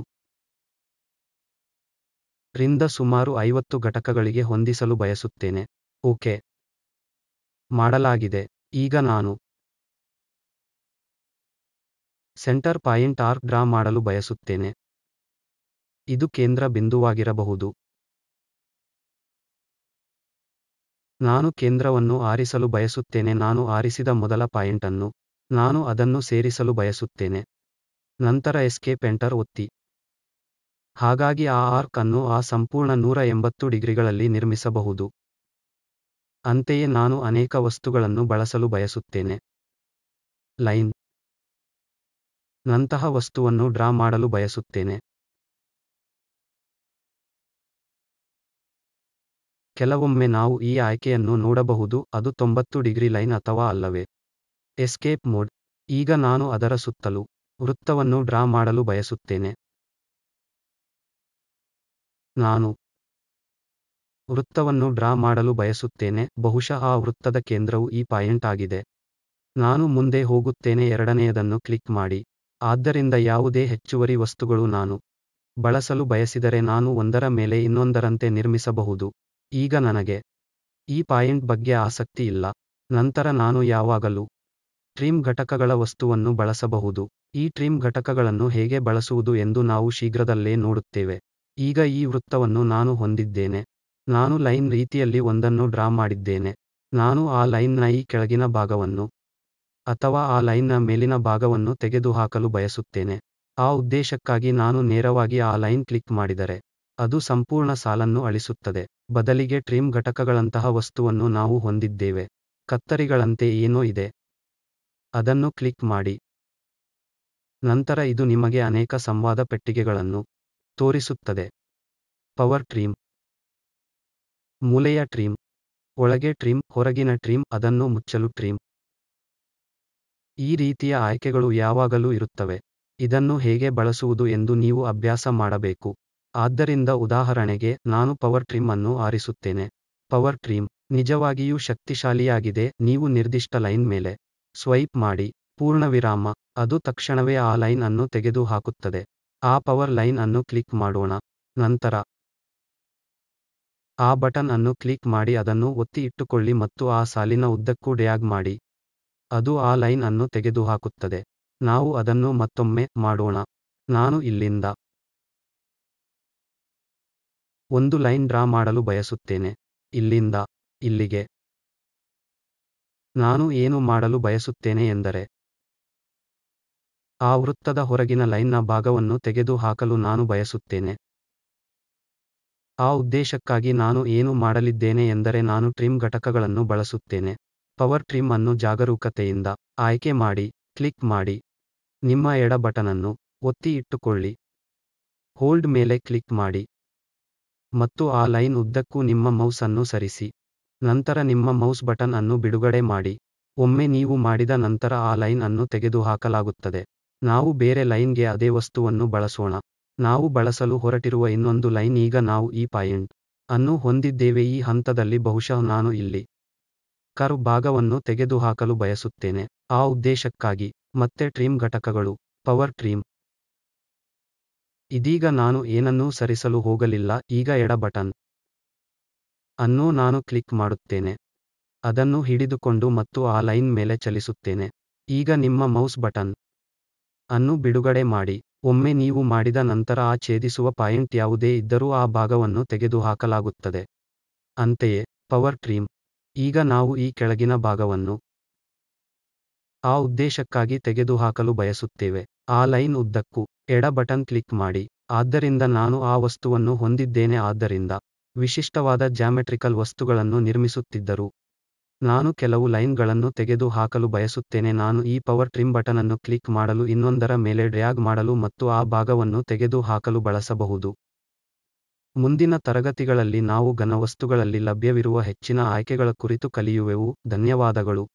ರಿಂದ ಸುಮಾರು ಐವತ್ತು ಘಟಕಗಳಿಗೆ ಹೊಂದಿಸಲು ಬಯಸುತ್ತೇನೆ. ಓಕೆ ಮಾಡಲಾಗಿದೆ. ಈಗ ನಾನು ಸೆಂಟರ್ ಪಾಯಿಂಟ್ ಆರ್ಕ್ ಡ್ರಾ ಮಾಡಲು ಬಯಸುತ್ತೇನೆ. ಇದು ಕೇಂದ್ರ ಬಿಂದುವಾಗಿರಬಹುದು. ನಾನು ಕೇಂದ್ರವನ್ನು ಆರಿಸಲು ಬಯಸುತ್ತೇನೆ ನಾನು ಆರಿಸಿದ ಮೊದಲ ಪಾಯಿಂಟನ್ನು ನಾನು ಅದನ್ನು ಸೇರಿಸಲು ಬಯಸುತ್ತೇನೆ. ನಂತರ ಎಸ್ಕೇಪ್ ಎಂಟರ್ ಒತ್ತಿ. ಹಾಗಾಗಿ ಆ ಆರ್ಕ್ ಅನ್ನು ಆ ಸಂಪೂರ್ಣ ನೂರ ಎಂಬತ್ತು ಡಿಗ್ರಿಗಳಲ್ಲಿ ನಿರ್ಮಿಸಬಹುದು ಅಂತೆಯೇ ನಾನು ಅನೇಕ ವಸ್ತುಗಳನ್ನು ಬಳಸಲು ಬಯಸುತ್ತೇನೆ ಲೈನ್ ನಂತಹ ವಸ್ತುವನ್ನು ಡ್ರಾ ಮಾಡಲು ಬಯಸುತ್ತೇನೆ ಕೆಲವೊಮ್ಮೆ ನಾವು ಈ ಆಯ್ಕೆಯನ್ನು ನೋಡಬಹುದು ಅದು ತೊಂಬತ್ತು ಡಿಗ್ರಿ ಲೈನ್ ಅಥವಾ ಅಲ್ಲವೇ ಎಸ್ಕೇಪ್ ಮೋಡ್ ಈಗ ನಾನು ಅದರ ಸುತ್ತಲೂ ವೃತ್ತವನ್ನು ಡ್ರಾ ಮಾಡಲು ಬಯಸುತ್ತೇನೆ ನಾನು ವೃತ್ತವನ್ನು ಡ್ರಾ ಮಾಡಲು ಬಯಸುತ್ತೇನೆ ಬಹುಶಃ ಆ ವೃತ್ತದ ಕೇಂದ್ರವು ಈ ಪಾಯಿಂಟ್ ಆಗಿದೆ ನಾನು ಮುಂದೆ ಹೋಗುತ್ತೇನೆ ಎರಡನೆಯದನ್ನು ಕ್ಲಿಕ್ ಮಾಡಿ ಆದ್ದರಿಂದ ಯಾವುದೇ ಹೆಚ್ಚುವರಿ ವಸ್ತುಗಳು ನಾನು ಬಳಸಲು ಬಯಸಿದರೆ ನಾನು ಒಂದರ ಮೇಲೆ ಇನ್ನೊಂದರಂತೆ ನಿರ್ಮಿಸಬಹುದು ಈಗ ನನಗೆ ಈ ಪಾಯಿಂಟ್ ಬಗ್ಗೆ ಆಸಕ್ತಿ ಇಲ್ಲ ನಂತರ ನಾನು ಯಾವಾಗಲೂ ಟ್ರಿಮ್ ಘಟಕಗಳ ವಸ್ತುವನ್ನು ಬಳಸಬಹುದು ಈ ಟ್ರಿಮ್ ಘಟಕಗಳನ್ನು ಹೇಗೆ ಬಳಸುವುದು ಎಂದು ನಾವು ಶೀಘ್ರದಲ್ಲೇ ನೋಡುತ್ತೇವೆ ಈಗ ಈ ವೃತ್ತವನ್ನು ನಾನು ಹೊಂದಿದ್ದೇನೆ ನಾನು ಲೈನ್ ರೀತಿಯಲ್ಲಿ ಒಂದನ್ನು ಡ್ರಾ ಮಾಡಿದ್ದೇನೆ ನಾನು ಆ ಲೈನ್ನ ಈ ಕೆಳಗಿನ ಭಾಗವನ್ನು ಅಥವಾ ಆ ಲೈನ್ನ ಮೇಲಿನ ಭಾಗವನ್ನು ತೆಗೆದುಹಾಕಲು ಬಯಸುತ್ತೇನೆ ಆ ಉದ್ದೇಶಕ್ಕಾಗಿ ನಾನು ನೇರವಾಗಿ ಆ ಲೈನ್ ಕ್ಲಿಕ್ ಮಾಡಿದರೆ ಅದು ಸಂಪೂರ್ಣ ಸಾಲನ್ನು ಅಳಿಸುತ್ತದೆ ಬದಲಿಗೆ ಟ್ರಿಮ್ ಘಟಕಗಳಂತಹ ವಸ್ತುವನ್ನು ನಾವು ಹೊಂದಿದ್ದೇವೆ ಕತ್ತರಿಗಳಂತೆ ಏನೋ ಇದೆ ಅದನ್ನು ಕ್ಲಿಕ್ ಮಾಡಿ ನಂತರ ಇದು ನಿಮಗೆ ಅನೇಕ ಸಂವಾದ ಪೆಟ್ಟಿಗೆಗಳನ್ನು ತೋರಿಸುತ್ತದೆ ಪವರ್ ಟ್ರೀಮ್ ಮೂಲೆಯ ಟ್ರೀಮ್ ಒಳಗೆ ಟ್ರೀಮ್ ಹೊರಗಿನ ಟ್ರೀಮ್ ಅದನ್ನು ಮುಚ್ಚಲು ಟ್ರೀಮ್ ಈ ರೀತಿಯ ಆಯ್ಕೆಗಳು ಯಾವಾಗಲೂ ಇರುತ್ತವೆ ಇದನ್ನು ಹೇಗೆ ಬಳಸುವುದು ಎಂದು ನೀವು ಅಭ್ಯಾಸ ಮಾಡಬೇಕು ಆದ್ದರಿಂದ ಉದಾಹರಣೆಗೆ ನಾನು ಪವರ್ ಟ್ರಿಮ್ ಅನ್ನು ಆರಿಸುತ್ತೇನೆ ಪವರ್ ಟ್ರಿಮ್ ನಿಜವಾಗಿಯೂ ಶಕ್ತಿಶಾಲಿಯಾಗಿದೆ ನೀವು ನಿರ್ದಿಷ್ಟ ಲೈನ್ ಮೇಲೆ ಸ್ವೈಪ್ ಮಾಡಿ ಪೂರ್ಣವಿರಾಮ ಅದು ತಕ್ಷಣವೇ ಆ ಲೈನ್ ಅನ್ನು ತೆಗೆದುಹಾಕುತ್ತದೆ ಆ ಪವರ್ ಲೈನ್ ಅನ್ನು ಕ್ಲಿಕ್ ಮಾಡೋಣ ನಂತರ ಆ ಬಟನ್ ಅನ್ನು ಕ್ಲಿಕ್ ಮಾಡಿ ಅದನ್ನು ಒತ್ತಿ ಇಟ್ಟುಕೊಳ್ಳಿ ಮತ್ತು ಆ ಸಾಲಿನ ಉದ್ದಕ್ಕೂ ಡ್ಯಾಗ್ ಮಾಡಿ ಅದು ಆ ಲೈನ್ ಅನ್ನು ತೆಗೆದುಹಾಕುತ್ತದೆ ನಾವು ಅದನ್ನು ಮತ್ತೊಮ್ಮೆ ಮಾಡೋಣ ನಾನು ಇಲ್ಲಿಂದ ಒಂದು ಲೈನ್ ಡ್ರಾ ಮಾಡಲು ಬಯಸುತ್ತೇನೆ ಇಲ್ಲಿಂದ ಇಲ್ಲಿಗೆ ನಾನು ಏನು ಮಾಡಲು ಬಯಸುತ್ತೇನೆ ಎಂದರೆ ಆ ವೃತ್ತದ ಹೊರಗಿನ ಲೈನ್ನ ಭಾಗವನ್ನು ತೆಗೆದು ಹಾಕಲು ನಾನು ಬಯಸುತ್ತೇನೆ ಆ ಉದ್ದೇಶಕ್ಕಾಗಿ ನಾನು ಏನು ಮಾಡಲಿದ್ದೇನೆ ಎಂದರೆ ನಾನು ಟ್ರಿಮ್ ಘಟಕಗಳನ್ನು ಬಳಸುತ್ತೇನೆ ಪವರ್ ಟ್ರಿಮ್ ಅನ್ನು ಜಾಗರೂಕತೆಯಿಂದ ಆಯ್ಕೆ ಮಾಡಿ ಕ್ಲಿಕ್ ಮಾಡಿ ನಿಮ್ಮ ಎಡ ಬಟನ್ ಅನ್ನು ಒತ್ತಿ ಇಟ್ಟುಕೊಳ್ಳಿ ಹೋಲ್ಡ್ ಮೇಲೆ ಕ್ಲಿಕ್ ಮಾಡಿ ಮತ್ತು ಆ ಲೈನ್ ಉದ್ದಕ್ಕೂ ನಿಮ್ಮ ಮೌಸ್ ಅನ್ನು ಸರಿಸಿ ನಂತರ ನಿಮ್ಮ ಮೌಸ್ ಬಟನ್ ಅನ್ನು ಬಿಡುಗಡೆ ಮಾಡಿ ಒಮ್ಮೆ ನೀವು ಮಾಡಿದ ನಂತರ ಆ ಲೈನ್ ಅನ್ನು ತೆಗೆದುಹಾಕಲಾಗುತ್ತದೆ ನಾವು ಬೇರೆ ಲೈನ್ಗೆ ಅದೇ ವಸ್ತುವನ್ನು ಬಳಸೋಣ ನಾವು ಬಳಸಲು ಹೊರಟಿರುವ ಇನ್ನೊಂದು ಲೈನ್ ಈಗ ನಾವು ಈ ಪಾಯಿಂಟ್ ಅನ್ನು ಹೊಂದಿದ್ದೇವೆ ಈ ಹಂತದಲ್ಲಿ ಬಹುಶಃ ನಾನು ಇಲ್ಲಿ ಕರು ಭಾಗವನ್ನು ತೆಗೆದುಹಾಕಲು ಬಯಸುತ್ತೇನೆ ಆ ಉದ್ದೇಶಕ್ಕಾಗಿ ಮತ್ತೆ ಟ್ರಿಮ್ ಘಟಕಗಳು ಪವರ್ ಟ್ರಿಮ್ ಇದೀಗ ನಾನು ಏನನ್ನೂ ಸರಿಸಲು ಹೋಗಲಿಲ್ಲ ಈಗ ಎಡ ಬಟನ್ ಅನ್ನು ನಾನು ಕ್ಲಿಕ್ ಮಾಡುತ್ತೇನೆ ಅದನ್ನು ಹಿಡಿದುಕೊಂಡು ಮತ್ತು ಆ ಲೈನ್ ಮೇಲೆ ಚಲಿಸುತ್ತೇನೆ ಈಗ ನಿಮ್ಮ ಮೌಸ್ ಬಟನ್ ಅನ್ನು ಬಿಡುಗಡೆ ಮಾಡಿ ಒಮ್ಮೆ ನೀವು ಮಾಡಿದ ನಂತರ ಆ ಛೇದಿಸುವ ಪಾಯಿಂಟ್ ಯಾವುದೇ ಇದ್ದರೂ ಆ ಭಾಗವನ್ನು ತೆಗೆದುಹಾಕಲಾಗುತ್ತದೆ ಅಂತೆಯೇ ಪವರ್ ಟ್ರೀಮ್ ಈಗ ನಾವು ಈ ಕೆಳಗಿನ ಭಾಗವನ್ನು ಆ ಉದ್ದೇಶಕ್ಕಾಗಿ ತೆಗೆದುಹಾಕಲು ಬಯಸುತ್ತೇವೆ ಆ ಲೈನ್ ಉದ್ದಕ್ಕೂ ಎಡ ಬಟನ್ ಕ್ಲಿಕ್ ಮಾಡಿ ಆದ್ದರಿಂದ ನಾನು ಆ ವಸ್ತುವನ್ನು ಹೊಂದಿದ್ದೇನೆ ಆದ್ದರಿಂದ ವಿಶಿಷ್ಟವಾದ ಜ್ಯಾಮೆಟ್ರಿಕಲ್ ವಸ್ತುಗಳನ್ನು ನಿರ್ಮಿಸುತ್ತಿದ್ದರು ನಾನು ಕೆಲವು ಲೈನ್ಗಳನ್ನು ತೆಗೆದು ಹಾಕಲು ಬಯಸುತ್ತೇನೆ ನಾನು ಈ ಪವರ್ ಟ್ರಿಮ್ ಬಟನ್ ಅನ್ನು ಕ್ಲಿಕ್ ಮಾಡಲು ಇನ್ನೊಂದರ ಮೇಲೆ ಡ್ರ್ಯಾಗ್ ಮಾಡಲು ಮತ್ತು ಆ ಭಾಗವನ್ನು ತೆಗೆದು ಹಾಕಲು ಬಳಸಬಹುದು ಮುಂದಿನ ತರಗತಿಗಳಲ್ಲಿ ನಾವು ಘನವಸ್ತುಗಳಲ್ಲಿ ಲಭ್ಯವಿರುವ ಹೆಚ್ಚಿನ ಆಯ್ಕೆಗಳ ಕುರಿತು ಕಲಿಯುವೆವು ಧನ್ಯವಾದಗಳು